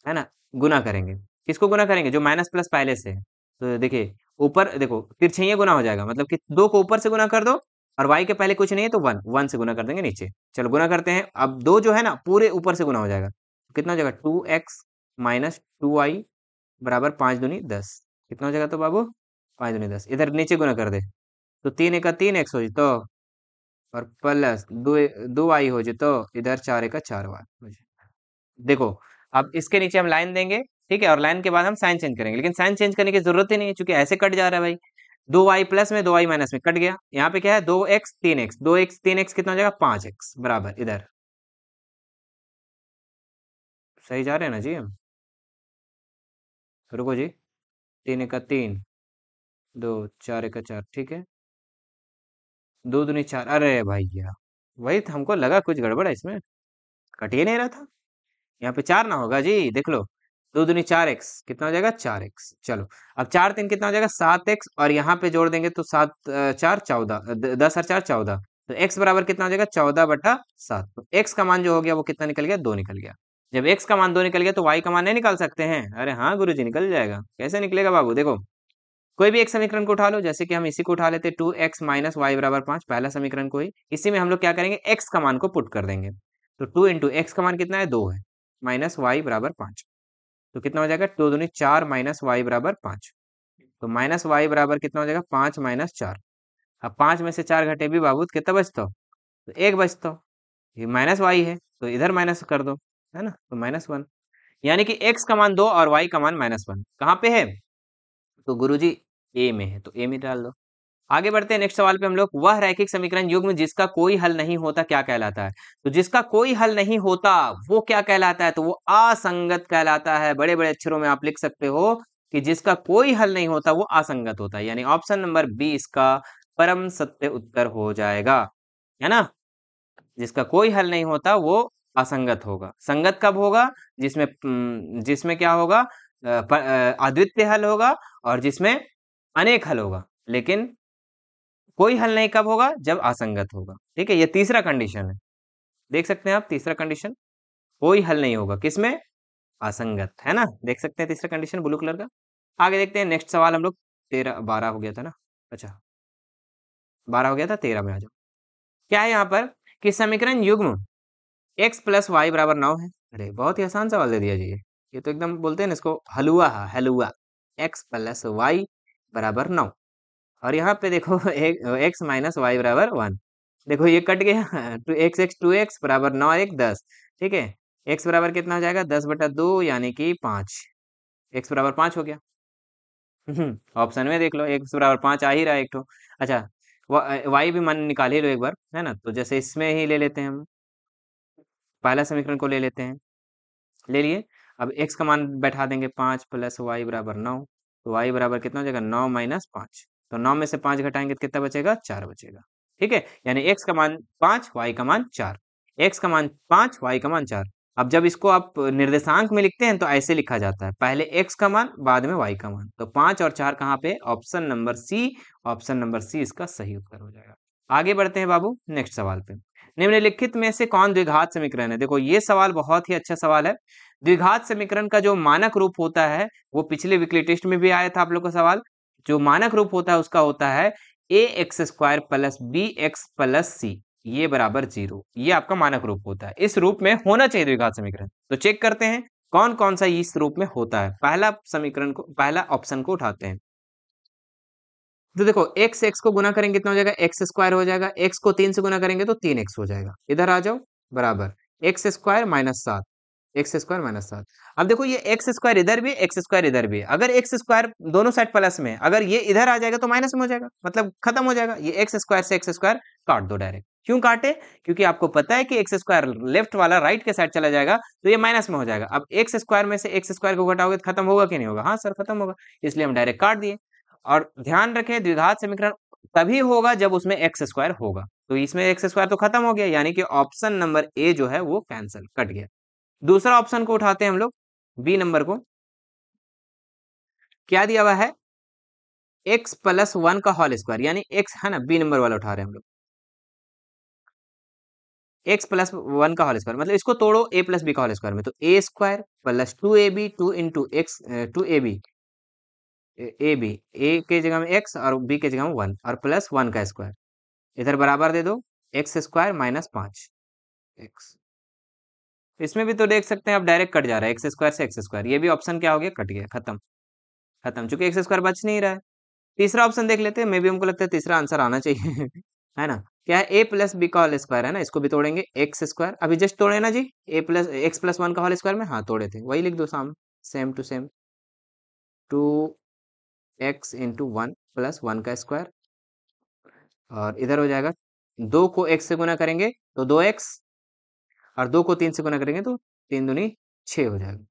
है ना गुना करेंगे किसको गुना करेंगे जो माइनस प्लस पहले से तो देखिए ऊपर देखो छह गुना हो जाएगा मतलब कि दो को ऊपर से गुना कर दो और वाई के पहले कुछ नहीं है तो वन वन से गुना कर देंगे नीचे चलो गुना करते हैं अब दो जो है ना पूरे ऊपर से गुना हो जाएगा तो कितना हो जाएगा two x minus two y बराबर पाँच दूनी दस कितना हो जाएगा तो बाबू पाँच दूनी दस इधर नीचे गुना कर दे तो तीन एक तीन एक्स हो तो और प्लस दो दो वाई हो तो इधर चार एक चार वाई हो देखो अब इसके नीचे हम लाइन देंगे ठीक है और लाइन के बाद हम साइन चेंज करेंगे लेकिन साइन चेंज करने की जरूरत ही नहीं है चूंकि ऐसे कट जा रहा है भाई दो वाई प्लस में दो वाई माइनस में कट गया यहाँ पे क्या है दो एक्स तीन एक्स दो एक्स तीन एक्स कितना हो जाएगा पांच एक्स बराबर इधर सही जा रहे हैं ना जी हम रुको जी तीन एक तीन दो चार एक चार ठीक है दो दूनी चार अरे यार वही तो हमको लगा कुछ गड़बड़ है इसमें कट ही नहीं रहा था यहाँ पे चार ना होगा जी देख लो दो दूनी चार एक्स कितना हो जाएगा चार एक्स चलो अब चार तीन कितना हो जाएगा सात एक्स और यहाँ पे जोड़ देंगे तो सात चार चौदह दस और चार चौदह तो एक्स बराबर कितना हो जाएगा चौदह बटा सात तो एक्स का मान जो हो गया वो कितना निकल गया दो निकल गया जब एक्स का मान दो निकल गया तो वाई का मान नहीं निकाल सकते हैं अरे हाँ गुरु जी निकल जाएगा कैसे निकलेगा बाबू देखो कोई भी एक समीकरण को उठा लो जैसे कि हम इसी को उठा लेते टू एक्स माइनस वाई बराबर पांच पहला समीकरण को ही इसी में हम लोग क्या करेंगे एक्स का मान को पुट कर देंगे तो टू इंटू एक्स का मान कितना है दो है माइनस वाई बराबर पांच तो कितना हो जाएगा दो दूनी चार माइनस वाई बराबर पांच तो माइनस वाई बराबर कितना हो जाएगा पांच माइनस चार अब पांच में से चार घटे भी बाबू कितना बचता तो एक बचता ये माइनस वाई है तो इधर माइनस कर दो है ना तो माइनस वन यानी कि एक्स का मान दो और वाई का मान माइनस वन कहाँ पे है तो गुरुजी ए में है तो ए में डाल दो आगे बढ़ते हैं नेक्स्ट सवाल पे हम लोग वह रैखिक समीकरण युग में जिसका कोई हल नहीं होता क्या कहलाता है तो जिसका कोई हल नहीं होता वो क्या कहलाता है तो वो असंगत कहलाता है बड़े बड़े अक्षरों में आप लिख सकते हो कि जिसका कोई हल नहीं होता वो असंगत होता है यानी ऑप्शन नंबर बी इसका परम सत्य उत्तर हो जाएगा है ना जिसका कोई हल नहीं होता वो असंगत होगा संगत कब होगा जिसमें जिसमें क्या होगा अद्वितीय हल होगा और जिसमें अनेक हल होगा लेकिन कोई हल नहीं कब होगा जब असंगत होगा ठीक है ये तीसरा कंडीशन है देख सकते हैं आप तीसरा कंडीशन कोई हल नहीं होगा किसमें असंगत है ना देख सकते हैं तीसरा कंडीशन ब्लू कलर का आगे देखते हैं नेक्स्ट सवाल हम लोग तेरह बारह हो गया था ना अच्छा बारह हो गया था तेरह में आ जाओ क्या है यहाँ पर कि समीकरण युग्म एक्स प्लस वाई बराबर नौ है अरे बहुत ही आसान सवाल दे दिया जी ये तो एकदम बोलते हैं ना इसको हलुआ हलुआ एक्स प्लस वाई बराबर नौ और यहाँ पे देखो एक, एक्स माइनस वाई बराबर वन देखो ये कट गया two x x two x बराबर नौ एक दस ठीक है एक्स बराबर कितना हो जाएगा दस बटा दो यानी कि पाँच एक्स बराबर पाँच हो गया ऑप्शन हम्म, में देख लो एक्स बराबर पाँच आ ही रहा है एक तो अच्छा वाई भी मन निकाल ही लो एक बार है ना तो जैसे इसमें ही ले लेते हैं हम पहला समीकरण को ले लेते हैं ले लिए अब एक्स का मान बैठा देंगे पाँच प्लस वाई बराबर नौ तो वाई बराबर कितना हो जाएगा नौ माइनस पाँच तो नौ में से पांच घटाएंगे तो कितना बचेगा चार बचेगा ठीक है यानी एक्स का मान पांच वाई का मान चार एक्स का मान पांच वाई का मान चार अब जब इसको आप निर्देशांक में लिखते हैं तो ऐसे लिखा जाता है पहले एक्स का मान बाद में वाई का मान तो पांच और चार कहाँ पे option number C option number C इसका सही उत्तर हो जाएगा आगे बढ़ते हैं बाबू नेक्स्ट सवाल पे निम्नलिखित में से कौन द्विघात समीकरण है देखो ये सवाल बहुत ही अच्छा सवाल है द्विघात समीकरण का जो मानक रूप होता है वो पिछले वीकली टेस्ट में भी आया था आप लोग का सवाल जो मानक रूप होता है उसका होता है a x square plus B x plus c ये बराबर जीरो ये आपका मानक रूप होता है इस रूप में होना चाहिए द्विघात समीकरण तो चेक करते हैं कौन कौन सा इस रूप में होता है पहला समीकरण को पहला ऑप्शन को उठाते हैं तो देखो एक्स एक्स को गुना करेंगे कितना हो जाएगा एक्स स्क्वायर हो जाएगा एक्स को तीन से गुना करेंगे तो तीन एक्स हो जाएगा इधर आ जाओ बराबर एक्स स्क्वायर माइनस सात एक्स स्क्वायर माइनस सात अब देखो ये एक्स स्क्वायर इधर भी एक्स स्क्वायर इधर भी अगर एक्स स्क्वायर दोनों साइड प्लस में अगर ये इधर आ जाएगा तो माइनस में हो जाएगा मतलब खत्म हो जाएगा ये एक्स स्क्वायर से एक्स स्क्वायर काट दो डायरेक्ट क्यों काटे क्योंकि आपको पता है कि एक्स स्क्वायर लेफ्ट वाला राइट के साइड चला जाएगा तो ये माइनस में हो जाएगा अब एक्स स्क्वायर में से एक्स स्क्वायर को घटाओगे तो खत्म होगा कि नहीं होगा हाँ सर खत्म होगा इसलिए हम डायरेक्ट काट दिए और ध्यान रखें द्विघात समीकरण तभी होगा जब उसमें एक्स स्क्वायर होगा तो इसमें एक्स स्क्वायर तो खत्म हो गया यानी कि ऑप्शन नंबर ए जो है वो कैंसिल कट गया दूसरा ऑप्शन को उठाते हैं हम लोग बी नंबर को क्या दिया हुआ है एक्स प्लस वन का होल स्क्वायर यानी x है ना बी नंबर वाला उठा रहे हैं हम लोग एक्स प्लस वन का होल स्क्वायर मतलब इसको तोड़ो ए प्लस बी का होल स्क्वायर में तो a square plus two a b two into x two a b a b a के जगह में एक्स और बी के जगह में वन और प्लस वन का स्क्वायर इधर बराबर दे दो एक्स स्क्वायर माइनस पाँच एक्स इसमें भी तो देख सकते हैं आप डायरेक्ट कट जा रहा है एक्स स्क्वायर से एक्स स्क्वायर ये भी ऑप्शन क्या हो गया कट गया खत्म खत्म चूंकि एक्स स्क्वायर बच नहीं रहा है तीसरा ऑप्शन देख लेते हैं मे भी हमको लगता है तीसरा आंसर आना चाहिए है ना क्या है ए प्लस बी का होल स्क्वायर है ना इसको भी तोड़ेंगे एक्स स्क्वायर अभी जस्ट तोड़े ना जी a plus x plus one का होल स्क्वायर में हाँ तोड़े थे वही लिख दो same same two same two x into one plus one का स्क्वायर और इधर हो जाएगा दो को एक्स से गुना करेंगे तो दो एक्स और दो को तीन से गुना करेंगे तो तीन दुनी छ हो जाएगा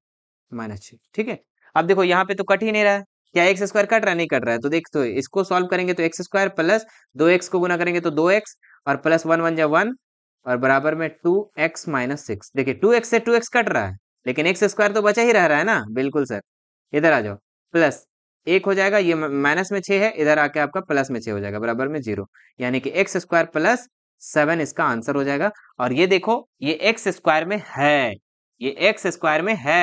माइनस छ ठीक है अब देखो यहाँ पे तो कट ही नहीं रहा है क्या एक्स स्क्वायर कट रहा है नहीं कट रहा है तो देख तो इसको सॉल्व करेंगे तो एक्स स्क्वायर प्लस दो एक्स को गुना करेंगे तो दो एक्स और प्लस वन वन जा वन और बराबर में टू एक्स माइनस सिक्स देखिए टू एक्स से टू एक्स कट रहा है लेकिन एक्स स्क्वायर तो बचा ही रह रहा है ना बिल्कुल सर इधर आ जाओ प्लस एक हो जाएगा ये माइनस में छह है इधर आके आपका प्लस में छ हो जाएगा बराबर में जीरो यानी कि एक्स स्क्वायर प्लस सेवन इसका आंसर हो जाएगा और ये देखो ये एक्स स्क्वायर में है ये एक्स स्क्वायर में है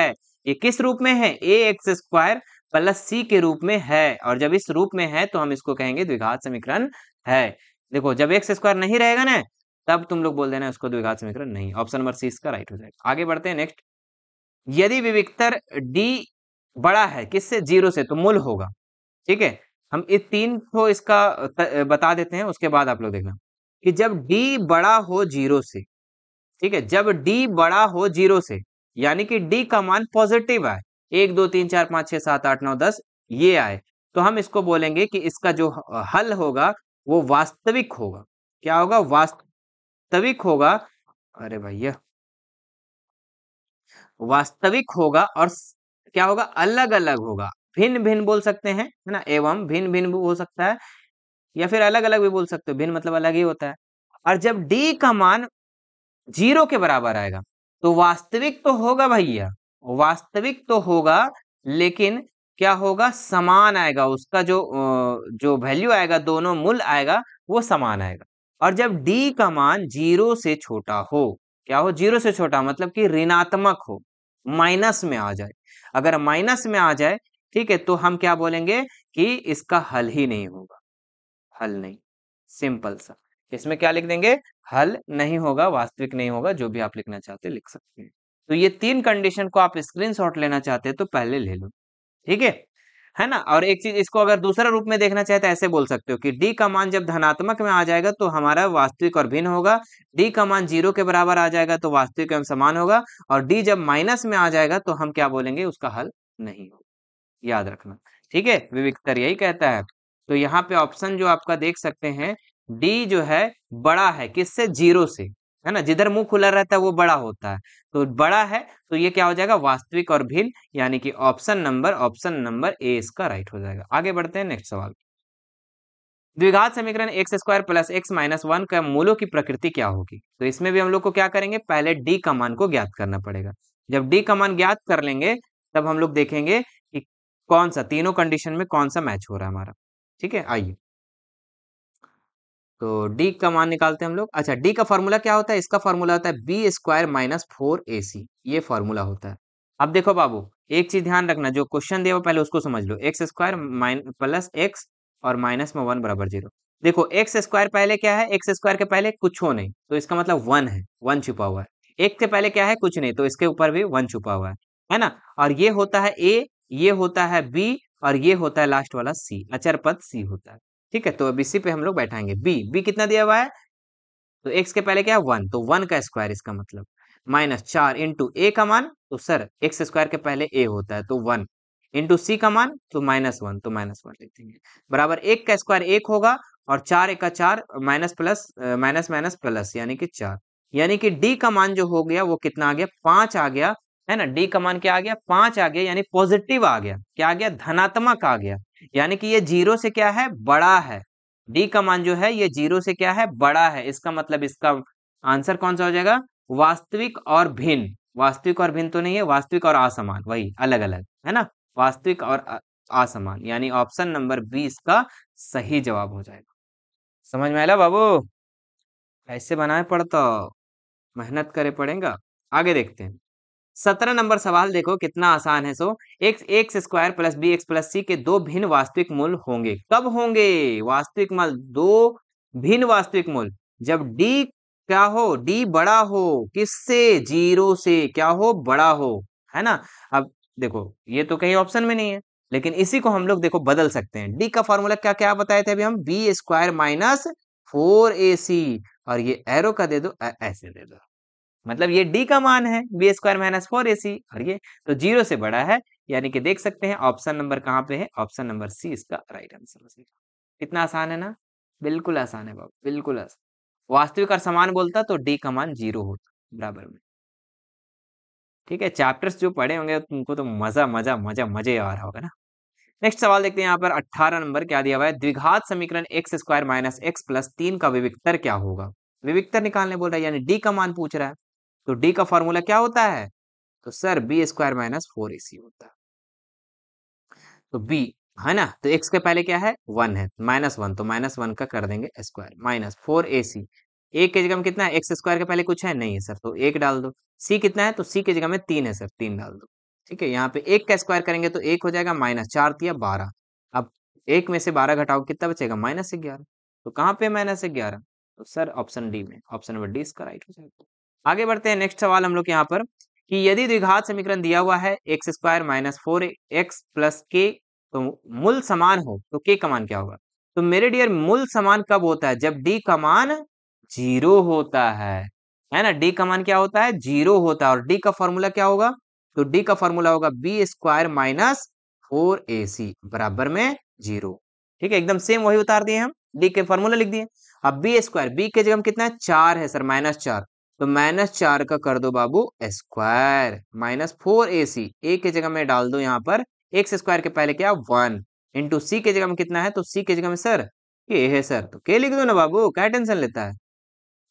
ये किस रूप में है ए एक्स स्क्वायर प्लस सी के रूप में है और जब इस रूप में है तो हम इसको कहेंगे द्विघात समीकरण है देखो जब एक्स स्क्वायर नहीं रहेगा ना तब तुम लोग बोल देना उसको द्विघात समीकरण नहीं ऑप्शन नंबर सी इसका राइट हो जाएगा आगे बढ़ते हैं नेक्स्ट यदि विविकतर डी बड़ा है किससे जीरो से तो मूल होगा ठीक है हम इस तीन को इसका बता देते हैं उसके बाद आप लोग देखना कि जब d बड़ा हो जीरो से ठीक है जब d बड़ा हो जीरो से यानी कि d का मान पॉजिटिव आए एक दो तीन चार पांच छह सात आठ नौ दस ये आए तो हम इसको बोलेंगे कि इसका जो हल होगा वो वास्तविक होगा क्या होगा वास्तविक होगा अरे भैया वास्तविक होगा और क्या होगा अलग अलग होगा भिन्न भिन्न बोल सकते हैं है ना एवं भिन्न भिन्न हो सकता है या फिर अलग अलग भी बोल सकते हो भिन्न मतलब अलग ही होता है और जब डी का मान जीरो के बराबर आएगा तो वास्तविक तो होगा भैया वास्तविक तो होगा लेकिन क्या होगा समान आएगा उसका जो जो वैल्यू आएगा दोनों मूल आएगा वो समान आएगा और जब डी का मान जीरो से छोटा हो क्या हो जीरो से छोटा मतलब कि ऋणात्मक हो माइनस में आ जाए अगर माइनस में आ जाए ठीक है तो हम क्या बोलेंगे कि इसका हल ही नहीं होगा हल नहीं सिंपल सा इसमें क्या लिख देंगे हल नहीं होगा वास्तविक नहीं होगा जो भी आप लिखना चाहते लिख सकते हैं तो ये तीन कंडीशन को आप स्क्रीनशॉट लेना चाहते हैं तो पहले ले लो ठीक है है ना और एक चीज इसको अगर दूसरा रूप में देखना चाहे तो ऐसे बोल सकते हो कि डी का मान जब धनात्मक में आ जाएगा तो हमारा वास्तविक और भिन्न होगा डी का मान जीरो के बराबर आ जाएगा तो वास्तविक एवं समान होगा और डी जब माइनस में आ जाएगा तो हम क्या बोलेंगे उसका हल नहीं होगा याद रखना ठीक है विविकतर यही कहता है तो यहाँ पे ऑप्शन जो आपका देख सकते हैं डी जो है बड़ा है किससे जीरो से है ना जिधर मुंह खुला रहता है वो बड़ा होता है तो बड़ा है तो ये क्या हो जाएगा वास्तविक और भिन्न यानी कि option number option number A इसका राइट हो जाएगा आगे बढ़ते हैं नेक्स्ट सवाल द्विघात समीकरण x square plus x minus one का मूलों की प्रकृति क्या होगी तो इसमें भी हम लोग को क्या करेंगे पहले डी का मान को ज्ञात करना पड़ेगा जब डी का मान ज्ञात कर लेंगे तब हम लोग देखेंगे कि कौन सा तीनों कंडीशन में कौन सा मैच हो रहा है हमारा ठीक है आइए तो डी का मान निकालते हैं हम लोग अच्छा डी का फॉर्मूला क्या होता है इसका फॉर्मूला होता है बी स्क्वायर माइनस फोर ए सी ये फॉर्मूला होता है अब देखो बाबू एक चीज ध्यान रखना जो क्वेश्चन दिया पहले उसको समझ लो एक्स स्क्वायर माइन प्लस एक्स और माइनस में वन बराबर जीरो देखो एक्स स्क्वायर पहले क्या है एक्स स्क्वायर के पहले कुछ हो नहीं तो इसका मतलब वन है वन छुपा हुआ है एक के पहले क्या है कुछ नहीं तो इसके ऊपर भी वन छुपा हुआ है है ना और ये होता है ए ये होता है बी और ये होता है लास्ट वाला सी अचर पद सी होता है ठीक है तो अब इसी पे हम लोग बैठाएंगे बी बी कितना दिया हुआ है तो एक्स के पहले क्या वन तो वन का स्क्वायर इसका मतलब माइनस चार इंटू ए का मान तो सर एक्स स्क्वायर के पहले ए होता है तो वन इंटू सी का मान तो माइनस वन तो माइनस वन लिख देंगे बराबर एक का स्क्वायर एक होगा और चार एक का चार minus plus minus minus plus यानी कि चार यानी कि डी का मान जो हो गया वो कितना आ गया पांच आ गया है ना डी कमान क्या आ गया पांच आ गया यानी पॉजिटिव आ गया क्या आ गया धनात्मक आ गया यानी कि ये जीरो से क्या है बड़ा है डी का मान जो है ये जीरो से क्या है बड़ा है इसका मतलब इसका आंसर कौन सा हो जाएगा वास्तविक और भिन्न वास्तविक और भिन्न तो नहीं है वास्तविक और असमान वही अलग अलग है ना वास्तविक और असमान यानी ऑप्शन नंबर बी इसका सही जवाब हो जाएगा समझ में आया बाबू ऐसे बनाए पड़ता तो, मेहनत करे पड़ेगा आगे देखते हैं सत्रह नंबर सवाल देखो कितना आसान है so X X square plus B x plus सी के दो भिन्न वास्तविक मूल होंगे कब होंगे वास्तविक मूल दो भिन्न वास्तविक मूल्य जब डी क्या हो डी बड़ा हो किससे जीरो से क्या हो बड़ा हो है ना अब देखो ये तो कहीं ऑप्शन में नहीं है लेकिन इसी को हम लोग देखो बदल सकते हैं डी का फॉर्मूला क्या क्या बताए थे अभी हम बी स्क्वायर माइनस फोर ए सी और ये एरो का दे दो ऐसे दे दो मतलब ये डी का मान है बी स्क्वायर माइनस फोर ए सी और ये तो जीरो से बड़ा है यानी कि देख सकते हैं ऑप्शन नंबर कहाँ पे है ऑप्शन नंबर सी इसका राइट आंसर हो जाएगा कितना आसान है ना बिल्कुल आसान है बाबू बिल्कुल आसान वास्तविक और समान बोलता तो डी का मान जीरो होता बराबर में ठीक है चैप्टर्स जो पढ़े होंगे तुमको तो मजा मजा मजा मजे आ रहा होगा ना नेक्स्ट सवाल देखते हैं यहाँ पर अट्ठारह नंबर क्या दिया हुआ है द्विघात समीकरण x square minus X plus तीन का विविक्तर क्या होगा विविक्तर निकालने बोल रहा है यानी डी का मान पूछ रहा है तो डी का फॉर्मूला क्या होता है तो sir B square minus four ए सी होता तो बी है ना तो एक्स के पहले क्या है वन है माइनस वन तो माइनस वन का कर देंगे स्क्वायर माइनस फोर ए सी एक के जगह में कितना है एक्स स्क्वायर के पहले कुछ है नहीं है सर तो एक डाल दो सी कितना है तो सी के जगह में तीन है सर तीन डाल दो ठीक है यहाँ पे एक का स्क्वायर करेंगे तो एक हो जाएगा माइनस चार दिया बारह अब एक में से बारह घटाओ कितना बचेगा माइनस ग्यारह तो कहाँ पे माइनस ग्यारह तो सर ऑप्शन डी में ऑप्शन नंबर डी इसका राइट हो जाएगा आगे बढ़ते हैं नेक्स्ट सवाल हम लोग यहाँ पर कि यदि द्विघात समीकरण दिया हुआ है x square minus four X plus के तो मूल समान हो तो के का मान क्या होगा तो मेरे डियर मूल समान कब होता है जब डी का मान जीरो होता है है ना डी का मान क्या होता है जीरो होता है और डी का फॉर्मूला क्या होगा तो डी का फॉर्मूला होगा बी स्क्वायर माइनस फोर ए सी बराबर में जीरो ठीक है एकदम सेम वही उतार दिए हम डी के फॉर्मूला लिख दिए अब बी स्क्वायर बी के जगह कितना है चार है सर माइनस चार तो माइनस चार का कर दो बाबू square minus four A C A की जगह में डाल दो यहाँ पर एक्स स्क्वायर के पहले क्या वन इंटू सी के जगह में कितना है तो सी के जगह में सर ये है सर तो के लिख दो ना बाबू क्या टेंशन लेता है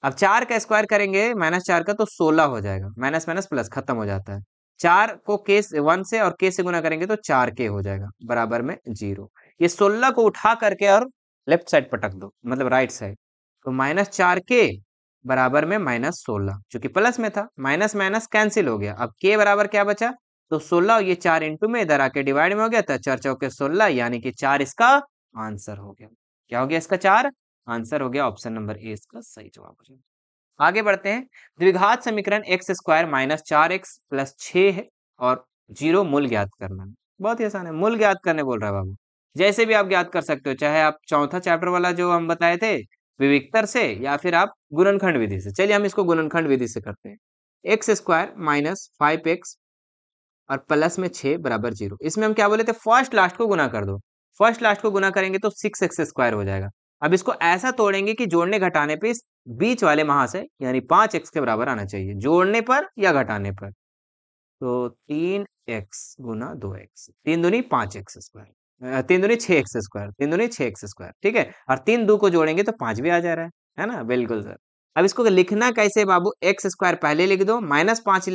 अब चार का स्क्वायर करेंगे माइनस चार का तो सोलह हो जाएगा माइनस माइनस प्लस खत्म हो जाता है चार को के वन से और के से गुना करेंगे तो चार के हो जाएगा बराबर में जीरो ये सोलह को उठा करके और लेफ्ट साइड पटक दो मतलब राइट साइड तो माइनस चार के बराबर में माइनस सोलह चूंकि प्लस में था माइनस माइनस कैंसिल हो गया अब के बराबर क्या बचा तो सोलह ये चार इंटू में इधर आके डिवाइड में हो गया था तो चार चौके सोलह यानी कि चार इसका आंसर हो गया क्या हो गया इसका चार आंसर हो गया ऑप्शन नंबर ए इसका सही जवाब हो जाएगा आगे बढ़ते हैं द्विघात समीकरण एक्स स्क्वायर माइनस चार एक्स प्लस छ है और जीरो मूल ज्ञात करना है बहुत ही आसान है मूल ज्ञात करने बोल रहा है बाबू जैसे भी आप ज्ञात कर सकते हो चाहे आप चौथा चैप्टर वाला जो हम बताए थे विविकतर से या फिर आप गुणनखंड विधि से चलिए हम इसको गुणनखंड विधि से करते हैं X square minus five X और प्लस में छ बराबर जीरो इसमें हम क्या बोले थे फर्स्ट लास्ट को गुना कर दो फर्स्ट लास्ट को गुना करेंगे तो सिक्स एक्स स्क्वायर हो जाएगा अब इसको ऐसा तोड़ेंगे कि जोड़ने घटाने पर इस बीच वाले महास है यानी पांच एक्स के बराबर आना चाहिए जोड़ने पर या घटाने पर तो तीन एक्स गुना दो एक्स तीन दूनी पांच एक्स स्क्वायर तीन दुनी छः एक्स स्क्वायर तीन दुनी छः एक्स स्क्वायर ठीक है और तीन दो को जोड़ेंगे तो पाँच भी आ जा रहा है है ना बिल्कुल सर अब इसको लिखना कैसे बाबू एक्स स्क्वायर पहले लिख दो माइनस पाँच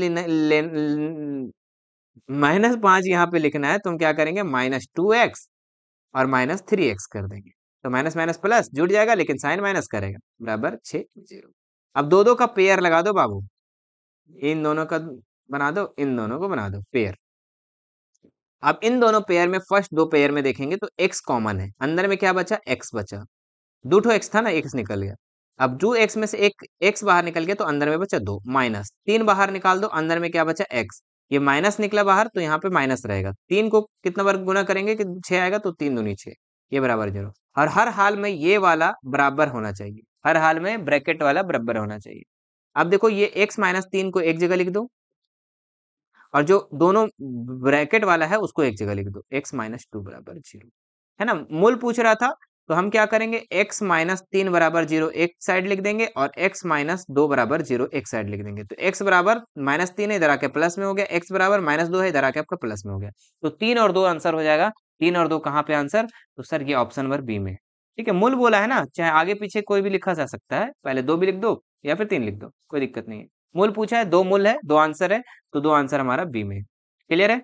माइनस पाँच यहाँ पे लिखना है तुम तो क्या करेंगे माइनस टू एक्स और माइनस थ्री एक्स कर देंगे तो माइनस माइनस प्लस जुड़ जाएगा लेकिन साइन माइनस करेगा बराबर छः जीरो अब दो दो का पेयर लगा दो बाबू इन दोनों का बना दो इन दोनों को बना दो पेयर अब इन दोनों पेयर में फर्स्ट दो पेयर में देखेंगे तो एक्स कॉमन है अंदर में क्या बचा एक्स बचा दो ठो एक्स था ना एक्स निकल गया अब जो एक्स में से एक एक्स बाहर निकल गया तो अंदर में बचा दो माइनस तीन बाहर निकाल दो अंदर में क्या बचा एक्स ये माइनस निकला बाहर तो यहाँ पे माइनस रहेगा तीन को कितना वर्ग गुना करेंगे कि छः आएगा तो तीन दूनी छः ये बराबर जीरो और हर हाल में ये वाला बराबर होना चाहिए हर हाल में ब्रैकेट वाला बराबर होना चाहिए अब देखो ये एक्स माइनस तीन को एक जगह लिख दो और जो दोनों ब्रैकेट वाला है उसको एक जगह लिख दो एक्स माइनस टू बराबर जीरो है ना मूल पूछ रहा था तो हम क्या करेंगे x माइनस तीन बराबर जीरो एक साइड लिख देंगे और x माइनस दो बराबर जीरो एक साइड लिख देंगे तो x बराबर माइनस तीन है इधर आके प्लस में हो गया x बराबर माइनस दो है इधर आके आपका प्लस में हो गया तो तीन और दो आंसर हो जाएगा तीन और दो कहाँ पे आंसर तो सर ये ऑप्शन नंबर बी में ठीक है मूल बोला है ना चाहे आगे पीछे कोई भी लिखा जा सकता है पहले दो भी लिख दो या फिर तीन लिख दो कोई दिक्कत नहीं है मूल पूछा है दो मूल है दो आंसर है तो दो आंसर हमारा बी में क्लियर है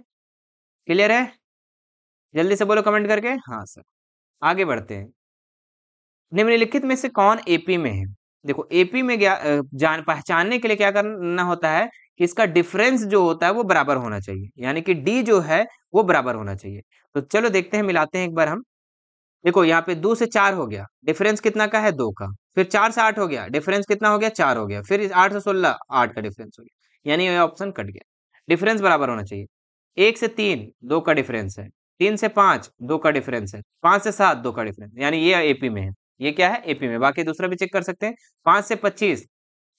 क्लियर है जल्दी से बोलो कमेंट करके हाँ सर आगे बढ़ते हैं निम्नलिखित में से कौन एपी में है देखो एपी में जान पहचानने के लिए क्या करना होता है कि इसका डिफरेंस जो होता है वो बराबर होना चाहिए यानी कि डी जो है वो बराबर होना चाहिए तो चलो देखते हैं मिलाते हैं एक बार हम देखो यहाँ पे दो से चार हो गया डिफरेंस कितना का है दो का फिर चार से आठ हो गया डिफरेंस कितना हो गया चार हो गया फिर आठ से सोलह आठ का डिफरेंस हो गया यानी यह ऑप्शन कट गया डिफरेंस बराबर होना चाहिए एक से तीन दो का डिफरेंस है तीन से पाँच दो का डिफरेंस है पाँच से सात दो का डिफरेंस यानी ये एपी में है ये क्या है एपी में बाकी दूसरा भी चेक कर सकते हैं पाँच से पच्चीस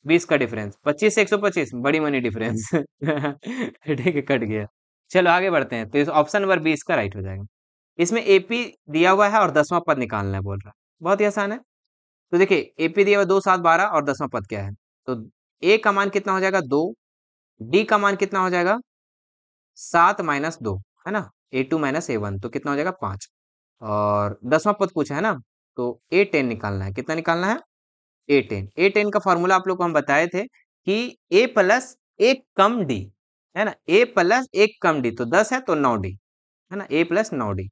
बीस का डिफरेंस पच्चीस से एक सौ पच्चीस बड़ी मनी डिफरेंस ठीक है कट गया चलो आगे बढ़ते हैं तो इस ऑप्शन नंबर बीस का राइट हो जाएगा इसमें एपी दिया हुआ है और दसवां पद निकालना है बोल रहा बहुत ही आसान है तो देखिए एपी दिया हुआ दो सात बारह और दसवां पद क्या है तो ए का मान कितना हो जाएगा दो डी का मान कितना हो जाएगा सात माइनस दो है ना A two minus A one तो कितना हो जाएगा पांच और दसवां पद पूछा है ना तो ए टेन निकालना है कितना निकालना है ए टेन ए टेन का फॉर्मूला आप लोग को हम बताए थे कि ए प्लस एक कम डी है ना ए प्लस एक कम डी तो दस है तो नौ डी है ना ए प्लस नौ डी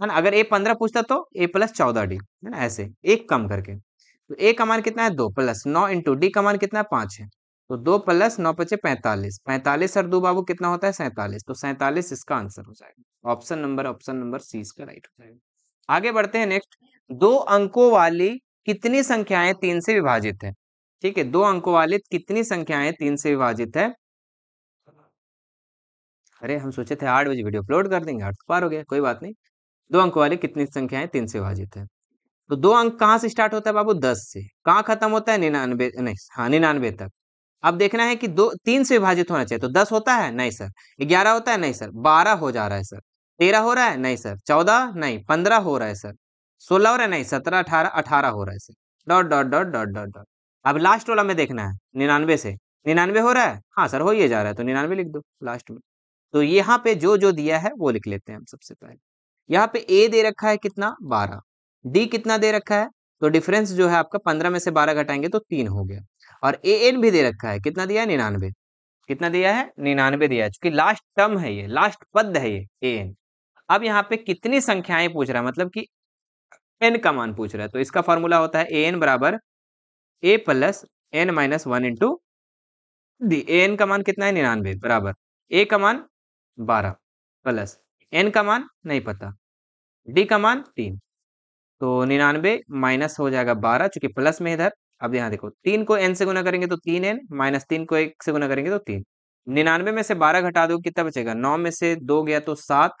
है ना अगर ए पंद्रह पूछता तो ए प्लस चौदह डी है ना ऐसे एक कम करके तो ए का मान कितना है दो प्लस नौ इंटू डी का मान कितना है पांच है तो दो प्लस नौ पचे पैंतालीस पैंतालीस और दो बाबू कितना होता है सैंतालीस तो सैंतालीस इसका आंसर हो जाएगा option number option number C इसका राइट हो जाएगा आगे बढ़ते हैं नेक्स्ट दो अंकों वाली कितनी संख्याएं तीन से विभाजित है ठीक है दो अंकों वाले कितनी संख्याएं तीन से विभाजित है अरे हम सोचे थे आठ बजे वीडियो अपलोड कर देंगे आठ तो पार हो गया कोई बात नहीं दो अंक वाले कितनी संख्याएं तीन से विभाजित है तो दो अंक कहाँ से स्टार्ट होता है बाबू दस से कहाँ खत्म होता है निन्यानवे नहीं हाँ निन्यानवे तक अब देखना है कि दो तीन से विभाजित होना चाहिए तो दस होता है नहीं सर ग्यारह होता है नहीं सर बारह हो जा रहा है सर तेरह हो रहा है नहीं सर चौदह नहीं पंद्रह हो रहा है सर सोलह हो रहा है नहीं सत्रह अठारह अठारह हो रहा है sir dot dot dot dot dot dot अब लास्ट वाला में देखना है निन्यानवे से निन्यानवे हो रहा है हाँ सर हो ही जा रहा है तो निन्यानवे लिख दो लास्ट में तो यहाँ पे जो जो दिया है वो लिख लेते हैं हम सबसे पहले यहाँ पे ए दे रखा है कितना बारह डी कितना दे रखा है तो डिफरेंस जो है आपका पंद्रह में से बारह घटाएंगे तो तीन हो गया और ए एन भी दे रखा है कितना दिया है निन्यानवे कितना दिया है निन्यानवे दिया है क्योंकि लास्ट टर्म है ये लास्ट पद है ये ए एन अब यहाँ पे कितनी संख्याएं पूछ रहा है मतलब कि एन का मान पूछ रहा है तो इसका फॉर्मूला होता है ए एन बराबर A plus N minus one into D A N का मान कितना है निन्यानवे बराबर ए का मान बारह प्लस एन का मान नहीं पता डी का मान तीन तो निन्यानवे माइनस हो जाएगा बारह चूंकि प्लस में इधर अब यहाँ देखो तीन को एन से गुना करेंगे तो तीन एन माइनस तीन को एक से गुना करेंगे तो तीन निन्यानवे में से बारह घटा दो कितना बचेगा नौ में से दो गया तो सात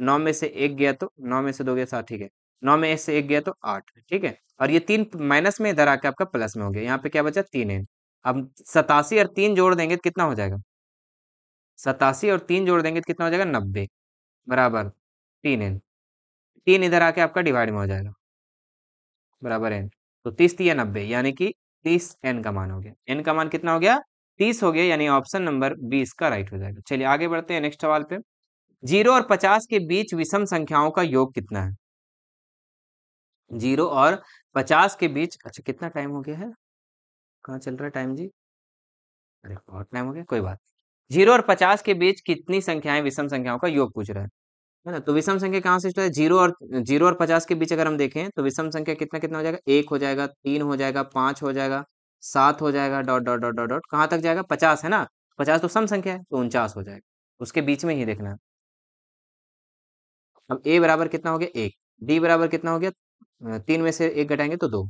नौ में से एक गया तो नौ में से दो गया सात ठीक है नौ में एक से एक गया तो आठ ठीक है और ये तीन माइनस में इधर आके आपका प्लस में हो गया यहाँ पे क्या बचा तीन एन अब सतासी और तीन जोड़ देंगे तो कितना हो जाएगा सतासी और तीन जोड़ देंगे तो कितना हो जाएगा नब्बे बराबर तीन एन तीन इधर आके आपका डिवाइड में हो जाएगा बराबर एन तो तीस तीन नब्बे यानी कि तीस एन का मान हो गया एन का मान कितना हो गया तीस हो गया यानी ऑप्शन नंबर बीस का राइट हो जाएगा चलिए आगे बढ़ते हैं नेक्स्ट सवाल पे जीरो और पचास के बीच विषम संख्याओं का योग कितना है जीरो और पचास के बीच अच्छा कितना टाइम हो गया है कहाँ चल रहा है टाइम जी अरे बहुत टाइम हो गया कोई बात जीरो और पचास के बीच कितनी संख्याएं विषम संख्याओं का योग पूछ रहा है है ना तो विषम संख्या कहाँ से है जीरो और जीरो और पचास के बीच अगर हम देखें तो विषम संख्या कितना कितना हो जाएगा एक हो जाएगा तीन हो जाएगा पाँच हो जाएगा सात हो जाएगा dot dot dot dot dot कहाँ तक जाएगा पचास है ना पचास तो सम संख्या है तो उनचास हो जाएगा उसके बीच में ही देखना है अब ए बराबर कितना हो गया एक डी बराबर कितना हो गया तीन में से एक घटाएंगे तो दो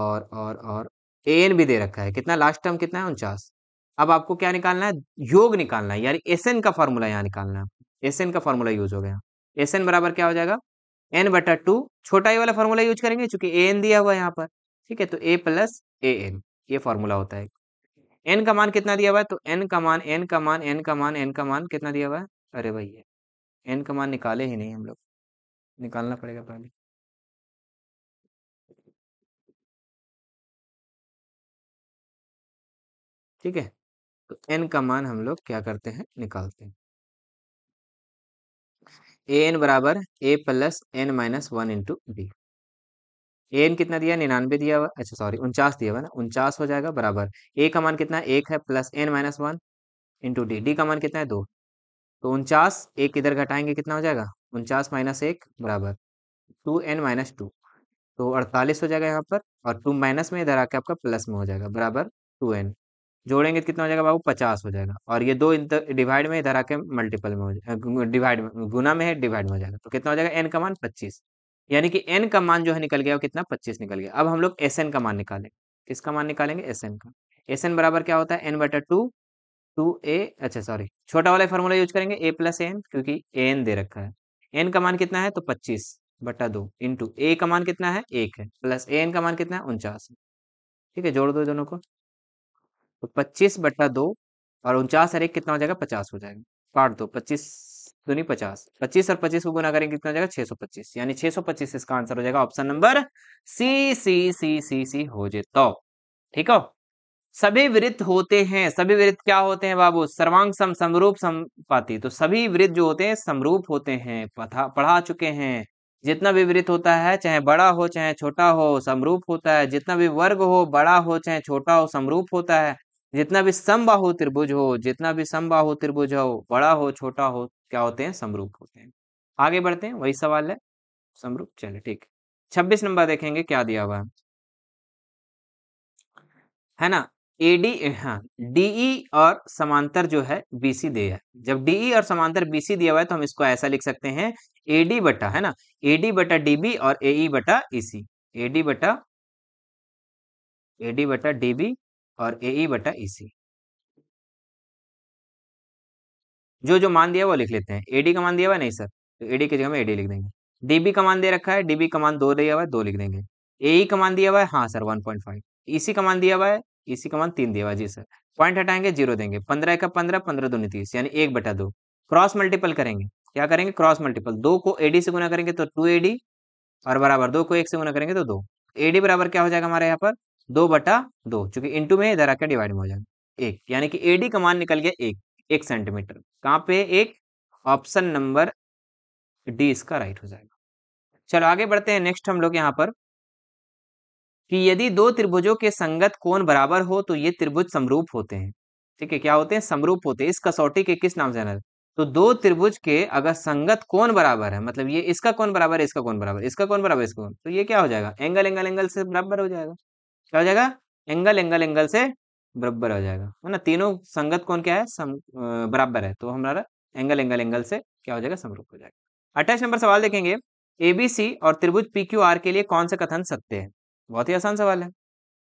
और और और ए एन भी दे रखा है कितना लास्ट टर्म कितना है उनचास अब आपको क्या निकालना है योग निकालना है यानी एस एन का फॉर्मूला यहाँ निकालना है एस एन का फॉर्मूला यूज हो गया एस एन बराबर क्या हो जाएगा एन बटा टू छोटा ही वाला फॉर्मूला यूज करेंगे चूंकि ए एन दिया हुआ है यहाँ पर ठीक है तो ए प्लस ए एन ये फॉर्मूला होता है एन का मान कितना दिया हुआ है तो एन का मान एन का मान एन का मान एन का मान कितना दिया हुआ है अरे भाई ये एन का मान निकाले ही नहीं हम लोग निकालना पड़ेगा पहले ठीक है तो एन का मान हम लोग क्या करते हैं निकालते हैं ए एन बराबर A plus N minus one into B A N कितना दिया निन्यानवे दिया हुआ अच्छा सॉरी उनचास दिया हुआ ना उनचास हो जाएगा बराबर ए का मान कितना एक है plus N minus one into D D का मान कितना है दो तो उनचास एक इधर घटाएंगे कितना हो जाएगा उनचास माइनस एक बराबर टू एन माइनस टू तो अड़तालीस हो जाएगा यहाँ पर और टू माइनस में इधर आके आपका प्लस में हो जाएगा बराबर टू एन जोड़ेंगे तो कितना हो जाएगा बाबू पचास हो जाएगा और ये दो डिवाइड में इधर आके मल्टीपल में हो जाएगा डिवाइड में गुना में है डिवाइड में हो जाएगा तो कितना हो जाएगा एन का मान पच्चीस यानी कि एन का मान जो है निकल गया वो कितना पच्चीस निकल गया अब हम लोग एस एन का मान निकालें किसका मान निकालेंगे एस एन का एस एन बराबर क्या होता है एन बटा टू टू ए अच्छा सॉरी छोटा वाला फॉर्मूला यूज करेंगे ए प्लस एन क्योंकि ए एन दे रखा है एन का मान कितना है तो पच्चीस बटा दो इंटू ए का मान कितना है एक है प्लस ए एन का मान कितना है उनचास ठीक है जोड़ दो दोनों को तो पच्चीस बट्टा दो और उनचास हर एक कितना हो जाएगा पचास हो जाएगा काट दो पच्चीस तो नहीं पचास पच्चीस और पच्चीस को गुना करेंगे कितना हो जाएगा छह सौ पच्चीस यानी छह सौ पच्चीस इसका आंसर हो जाएगा ऑप्शन नंबर सी सी सी सी सी हो तो ठीक हो सभी वृत्त होते हैं सभी वृत्त क्या होते हैं बाबू सर्वांग सम समरूप समपाती तो सभी वृत्त जो होते हैं समरूप होते हैं पढ़ा चुके हैं जितना भी वृत्त होता है चाहे बड़ा हो चाहे छोटा हो समरूप होता है जितना भी वर्ग हो बड़ा हो चाहे छोटा हो समरूप होता है जितना भी समबाहु त्रिभुज हो जितना भी समबाहु त्रिभुज हो बड़ा हो छोटा हो क्या होते हैं समरूप होते हैं आगे बढ़ते हैं वही सवाल है समरूप चले ठीक छब्बीस नंबर देखेंगे क्या दिया हुआ है है ना एडी हाँ डीई e और समांतर जो है बीसी दिया है जब डीई e और समांतर बीसी दिया हुआ है तो हम इसको ऐसा लिख सकते हैं एडी बटा है ना एडी बटा डीबी और एई e बटा ईसी एडी बटा एडी बटा डीबी और ए ई e बटा ए e सी जो जो मान दिया वो लिख लेते हैं एडी का मान दिया हुआ नहीं सर तो एडी की जगह में एडी लिख देंगे डीबी का मान दे रखा है डीबी का मान दो दिया हुआ है दो लिख देंगे ए ई e का मान दिया हुआ है हाँ sir one point five E C का मान दिया हुआ है ईसी का मान तीन दिया हुआ है जी सर पॉइंट हटाएंगे जीरो देंगे पंद्रह का पंद्रह पंद्रह दो तीस यानी एक बटा दो क्रॉस मल्टीपल करेंगे क्या करेंगे क्रॉस मल्टीपल दो को एडी से गुना करेंगे तो टू एडी और बराबर दो को एक से गुना करेंगे तो दो एडी बराबर क्या हो जाएगा हमारे यहाँ पर दो बटा दो चूंकि इंटू में इधर आकर डिवाइड में हो जाएगा एक यानी कि एडी का मान निकल गया एक एक सेंटीमीटर कहाँ पे एक ऑप्शन नंबर डी इसका राइट हो जाएगा चलो आगे बढ़ते हैं नेक्स्ट हम लोग यहाँ पर कि यदि दो त्रिभुजों के संगत कोण बराबर हो तो ये त्रिभुज समरूप होते हैं ठीक है क्या होते हैं समरूप होते हैं इस कसौटी के किस नाम से जाना तो दो त्रिभुज के अगर संगत कोण बराबर है मतलब ये इसका कोण बराबर है इसका कोण बराबर इसका कोण बराबर इसका कोण तो ये क्या हो जाएगा एंगल एंगल एंगल से बराबर हो जाएगा क्या हो जाएगा एंगल एंगल एंगल से बराबर हो जाएगा है ना तीनों संगत कौन क्या है सम बराबर है तो हमारा एंगल एंगल एंगल से क्या हो जाएगा समरूप हो जाएगा अट्ठाईस नंबर सवाल देखेंगे एबीसी और त्रिभुज पी क्यू आर के लिए कौन से कथन सत्य है बहुत ही आसान सवाल है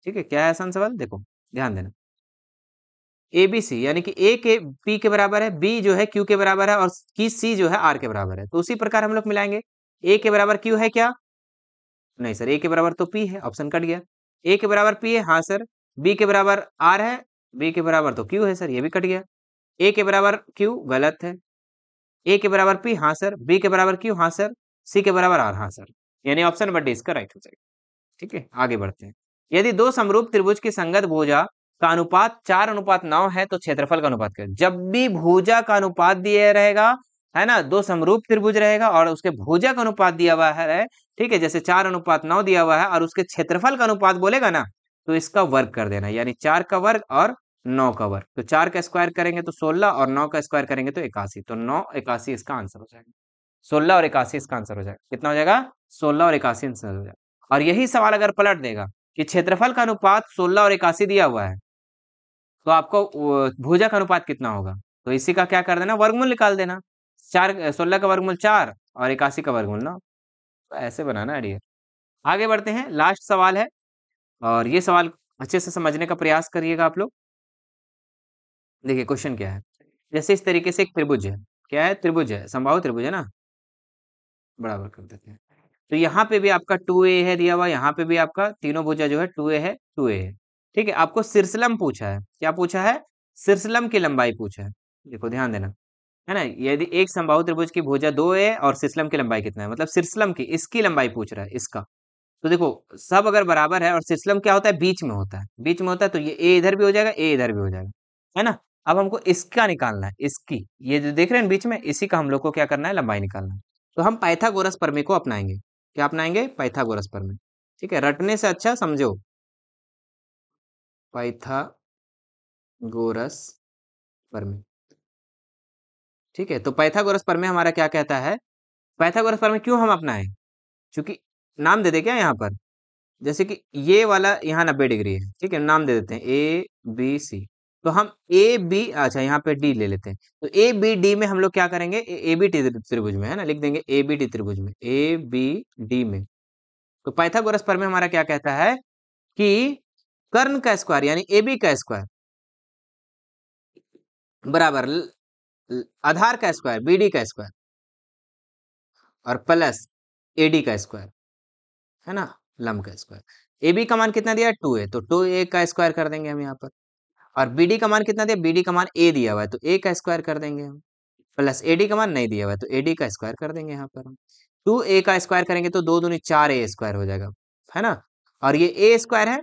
ठीक है क्या है आसान सवाल देखो ध्यान देना एबीसी यानी कि ए के पी के बराबर है बी जो है क्यू के बराबर है और की सी जो है आर के बराबर है तो उसी प्रकार हम लोग मिलाएंगे ए के बराबर क्यू है क्या नहीं सर ए के बराबर तो पी है ऑप्शन कट गया ए के बराबर पी है हाँ सर बी के बराबर आर है बी के बराबर तो क्यू है सर ये भी कट गया ए के बराबर क्यू गलत है ए के बराबर पी हाँ सर बी के बराबर क्यू हाँ सर सी के बराबर आर हाँ सर यानी ऑप्शन नंबर डी इसका राइट हो जाएगा ठीक है आगे बढ़ते हैं यदि दो समरूप त्रिभुज की संगत भूजा का अनुपात चार अनुपात नौ है तो क्षेत्रफल का अनुपात क्या जब भी भूजा का अनुपात दिया रहेगा है ना दो समरूप त्रिभुज रहेगा और उसके भुजा का अनुपात दिया हुआ है ठीक है जैसे चार अनुपात नौ दिया हुआ है और उसके क्षेत्रफल का अनुपात बोलेगा ना तो इसका वर्ग कर देना यानी चार का वर्ग और नौ का वर्ग तो चार का स्क्वायर करेंगे तो सोलह और नौ का स्क्वायर करेंगे तो इक्यासी तो नौ इक्यासी इसका आंसर हो जाएगा सोलह और इक्यासी इसका आंसर हो जाएगा कितना हो जाएगा सोलह और इक्यासी आंसर हो जाएगा और यही सवाल अगर पलट देगा कि क्षेत्रफल का अनुपात सोलह और इक्यासी दिया हुआ है तो आपको भुजा का अनुपात कितना होगा तो इसी का क्या कर देना वर्गमूल निकाल देना चार सोलह का वर्गमूल चार और इक्यासी का वर्गमूल नौ तो ऐसे बनाना आइडिया आगे बढ़ते हैं लास्ट सवाल है और ये सवाल अच्छे से समझने का प्रयास करिएगा आप लोग देखिए क्वेश्चन क्या है जैसे इस तरीके से एक त्रिभुज है क्या है त्रिभुज है संभाव त्रिभुज है ना बराबर कर देते हैं तो यहाँ पे भी आपका टू ए है दिया हुआ यहाँ पे भी आपका तीनों भुजा जो है टू ए है टू ए है ठीक है आपको सिरसलम पूछा है क्या पूछा है सिरसलम की लंबाई पूछा है देखो ध्यान देना है ना यदि एक संभाव त्रिभुज की भुजा दो है और सिस्लम की लंबाई कितना है मतलब सिरसलम की इसकी लंबाई पूछ रहा है इसका तो देखो सब अगर बराबर है और सिस्लम क्या होता है बीच में होता है बीच में होता है तो ये ए इधर भी हो जाएगा ए इधर भी हो जाएगा है ना अब हमको इसका निकालना है इसकी ये जो देख रहे हैं बीच में इसी का हम लोग को क्या करना है लंबाई निकालना है तो हम पाइथागोरस परमे को अपनाएंगे क्या अपनाएंगे पाइथागोरस परमे ठीक है रटने से अच्छा समझो पाइथागोरस परमे ठीक है तो पैथागोरस में हमारा क्या कहता है पैथागोरस में क्यों हम अपनाएं क्योंकि नाम दे दे क्या यहाँ पर जैसे कि ये वाला यहाँ नब्बे डिग्री है ठीक है नाम दे देते हैं ए बी सी तो हम ए बी अच्छा यहाँ पे डी ले लेते हैं तो ए बी डी में हम लोग क्या करेंगे ए बी टी त्रिभुज में है ना लिख देंगे ए बी टी त्रिभुज में ए बी डी में तो पाइथागोरस पर में हमारा क्या कहता है कि कर्ण का स्क्वायर यानी ए बी का स्क्वायर बराबर आधार का स्क्वायर बीडी का स्क्वायर और प्लस एडी का स्क्वायर है ना लम का स्क्वायर ए बी का मान कितना दिया टू ए तो टू ए का स्क्वायर कर देंगे हम यहाँ पर और बी डी का मान कितना दिया बी डी का मान ए दिया हुआ है तो ए का स्क्वायर कर देंगे हम प्लस ए डी का मान नहीं दिया हुआ है तो ए डी का स्क्वायर कर देंगे यहाँ पर हम टू ए का स्क्वायर करेंगे तो दो दूनी चार ए स्क्वायर हो जाएगा है ना और ये ए स्क्वायर है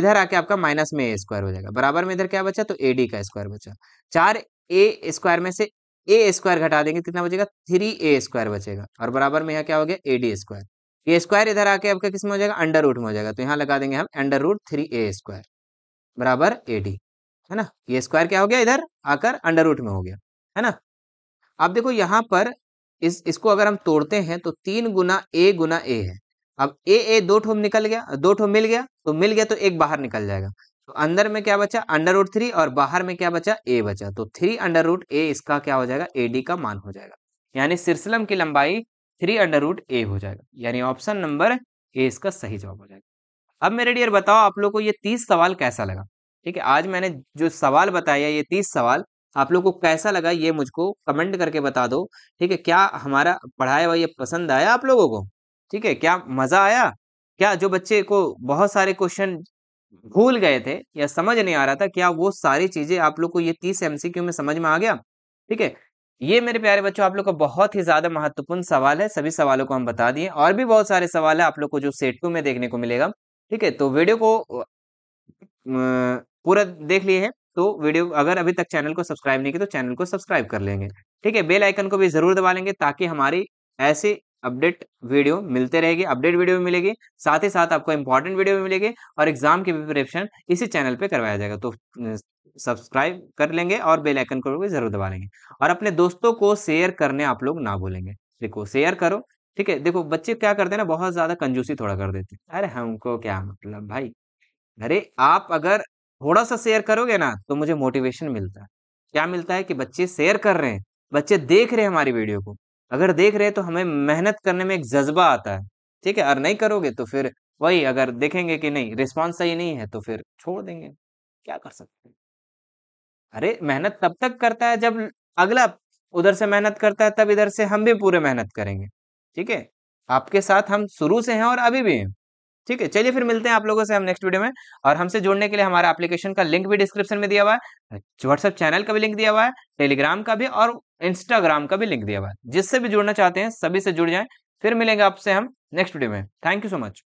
इधर आके आपका माइनस में ए स्क्वायर हो जाएगा बराबर में इधर क्या बचा तो ए डी का स्क्वायर बचा चार ए स्क्वायर में से ए स्क्वायर घटा देंगे कितना बचेगा थ्री ए स्क्वायर बचेगा और बराबर में यहाँ क्या हो गया A D square A square इधर आके आपका किस में हो जाएगा अंडर रूट में हो जाएगा तो यहाँ लगा देंगे हम under root three A square बराबर ए डी है ना ये स्क्वायर क्या हो गया इधर आकर अंडर रूट में हो गया है ना अब देखो यहाँ पर इस इसको अगर हम तोड़ते हैं तो तीन गुना ए गुना ए है अब ए ए दो ठोम निकल गया दो ठोम मिल गया तो मिल गया तो एक बाहर निकल जाएगा तो अंदर में क्या बचा अंडर रूट थ्री और बाहर में क्या बचा ए बचा तो थ्री अंडर रूट ए इसका क्या हो जाएगा एडी का मान हो जाएगा यानी सिरसलम की लंबाई थ्री अंडर रूट ए हो जाएगा यानी ऑप्शन नंबर ए इसका सही जवाब हो जाएगा अब मेरे डियर बताओ आप लोग को ये तीस सवाल कैसा लगा ठीक है आज मैंने जो सवाल बताया ये तीस सवाल आप लोग को कैसा लगा ये मुझको कमेंट करके बता दो ठीक है क्या हमारा पढ़ाया हुआ ये पसंद आया आप लोगों को ठीक है क्या मजा आया क्या जो बच्चे को बहुत सारे क्वेश्चन भूल गए थे या समझ नहीं आ रहा था क्या वो सारी चीजें आप लोग को ये तीस एमसीक्यू में समझ में आ गया ठीक है ये मेरे प्यारे बच्चों आप लोग का बहुत ही ज्यादा महत्वपूर्ण सवाल है सभी सवालों को हम बता दिए और भी बहुत सारे सवाल है आप लोग को जो सेट टू में देखने को मिलेगा ठीक है तो वीडियो को पूरा देख लिए हैं तो वीडियो अगर अभी तक चैनल को सब्सक्राइब नहीं किया तो चैनल को सब्सक्राइब कर लेंगे ठीक है बेल आइकन को भी जरूर दबा लेंगे ताकि हमारी ऐसे अपडेट वीडियो मिलते रहेगी अपडेट वीडियो भी मिलेगी साथ ही साथ आपको इंपॉर्टेंट वीडियो भी मिलेगी और एग्जाम की प्रिपरेशन इसी चैनल पे करवाया जाएगा तो सब्सक्राइब कर लेंगे और बेल आइकन को भी जरूर दबा लेंगे और अपने दोस्तों को शेयर करने आप लोग ना बोलेंगे देखो शेयर करो ठीक है देखो बच्चे क्या करते हैं ना बहुत ज्यादा कंजूसी थोड़ा कर देते हैं अरे हमको क्या मतलब भाई अरे आप अगर थोड़ा सा शेयर करोगे ना तो मुझे मोटिवेशन मिलता है क्या मिलता है कि बच्चे शेयर कर रहे हैं बच्चे देख रहे हैं हमारी वीडियो को अगर देख रहे हैं तो हमें मेहनत करने में एक जज्बा आता है ठीक है और नहीं करोगे तो फिर वही अगर देखेंगे कि नहीं रिस्पॉन्स सही नहीं है तो फिर छोड़ देंगे क्या कर सकते हैं अरे मेहनत तब तक करता है जब अगला उधर से मेहनत करता है तब इधर से हम भी पूरे मेहनत करेंगे ठीक है आपके साथ हम शुरू से हैं और अभी भी हैं ठीक है चलिए फिर मिलते हैं आप लोगों से हम नेक्स्ट वीडियो में और हमसे जुड़ने के लिए हमारा एप्लीकेशन का लिंक भी डिस्क्रिप्शन में दिया हुआ है व्हाट्सएप चैनल का भी लिंक दिया हुआ है टेलीग्राम का भी और इंस्टाग्राम का भी लिंक दिया हुआ है जिससे भी जुड़ना चाहते हैं सभी से जुड़ जाएं फिर मिलेंगे आपसे हम नेक्स्ट वीडियो में थैंक यू सो मच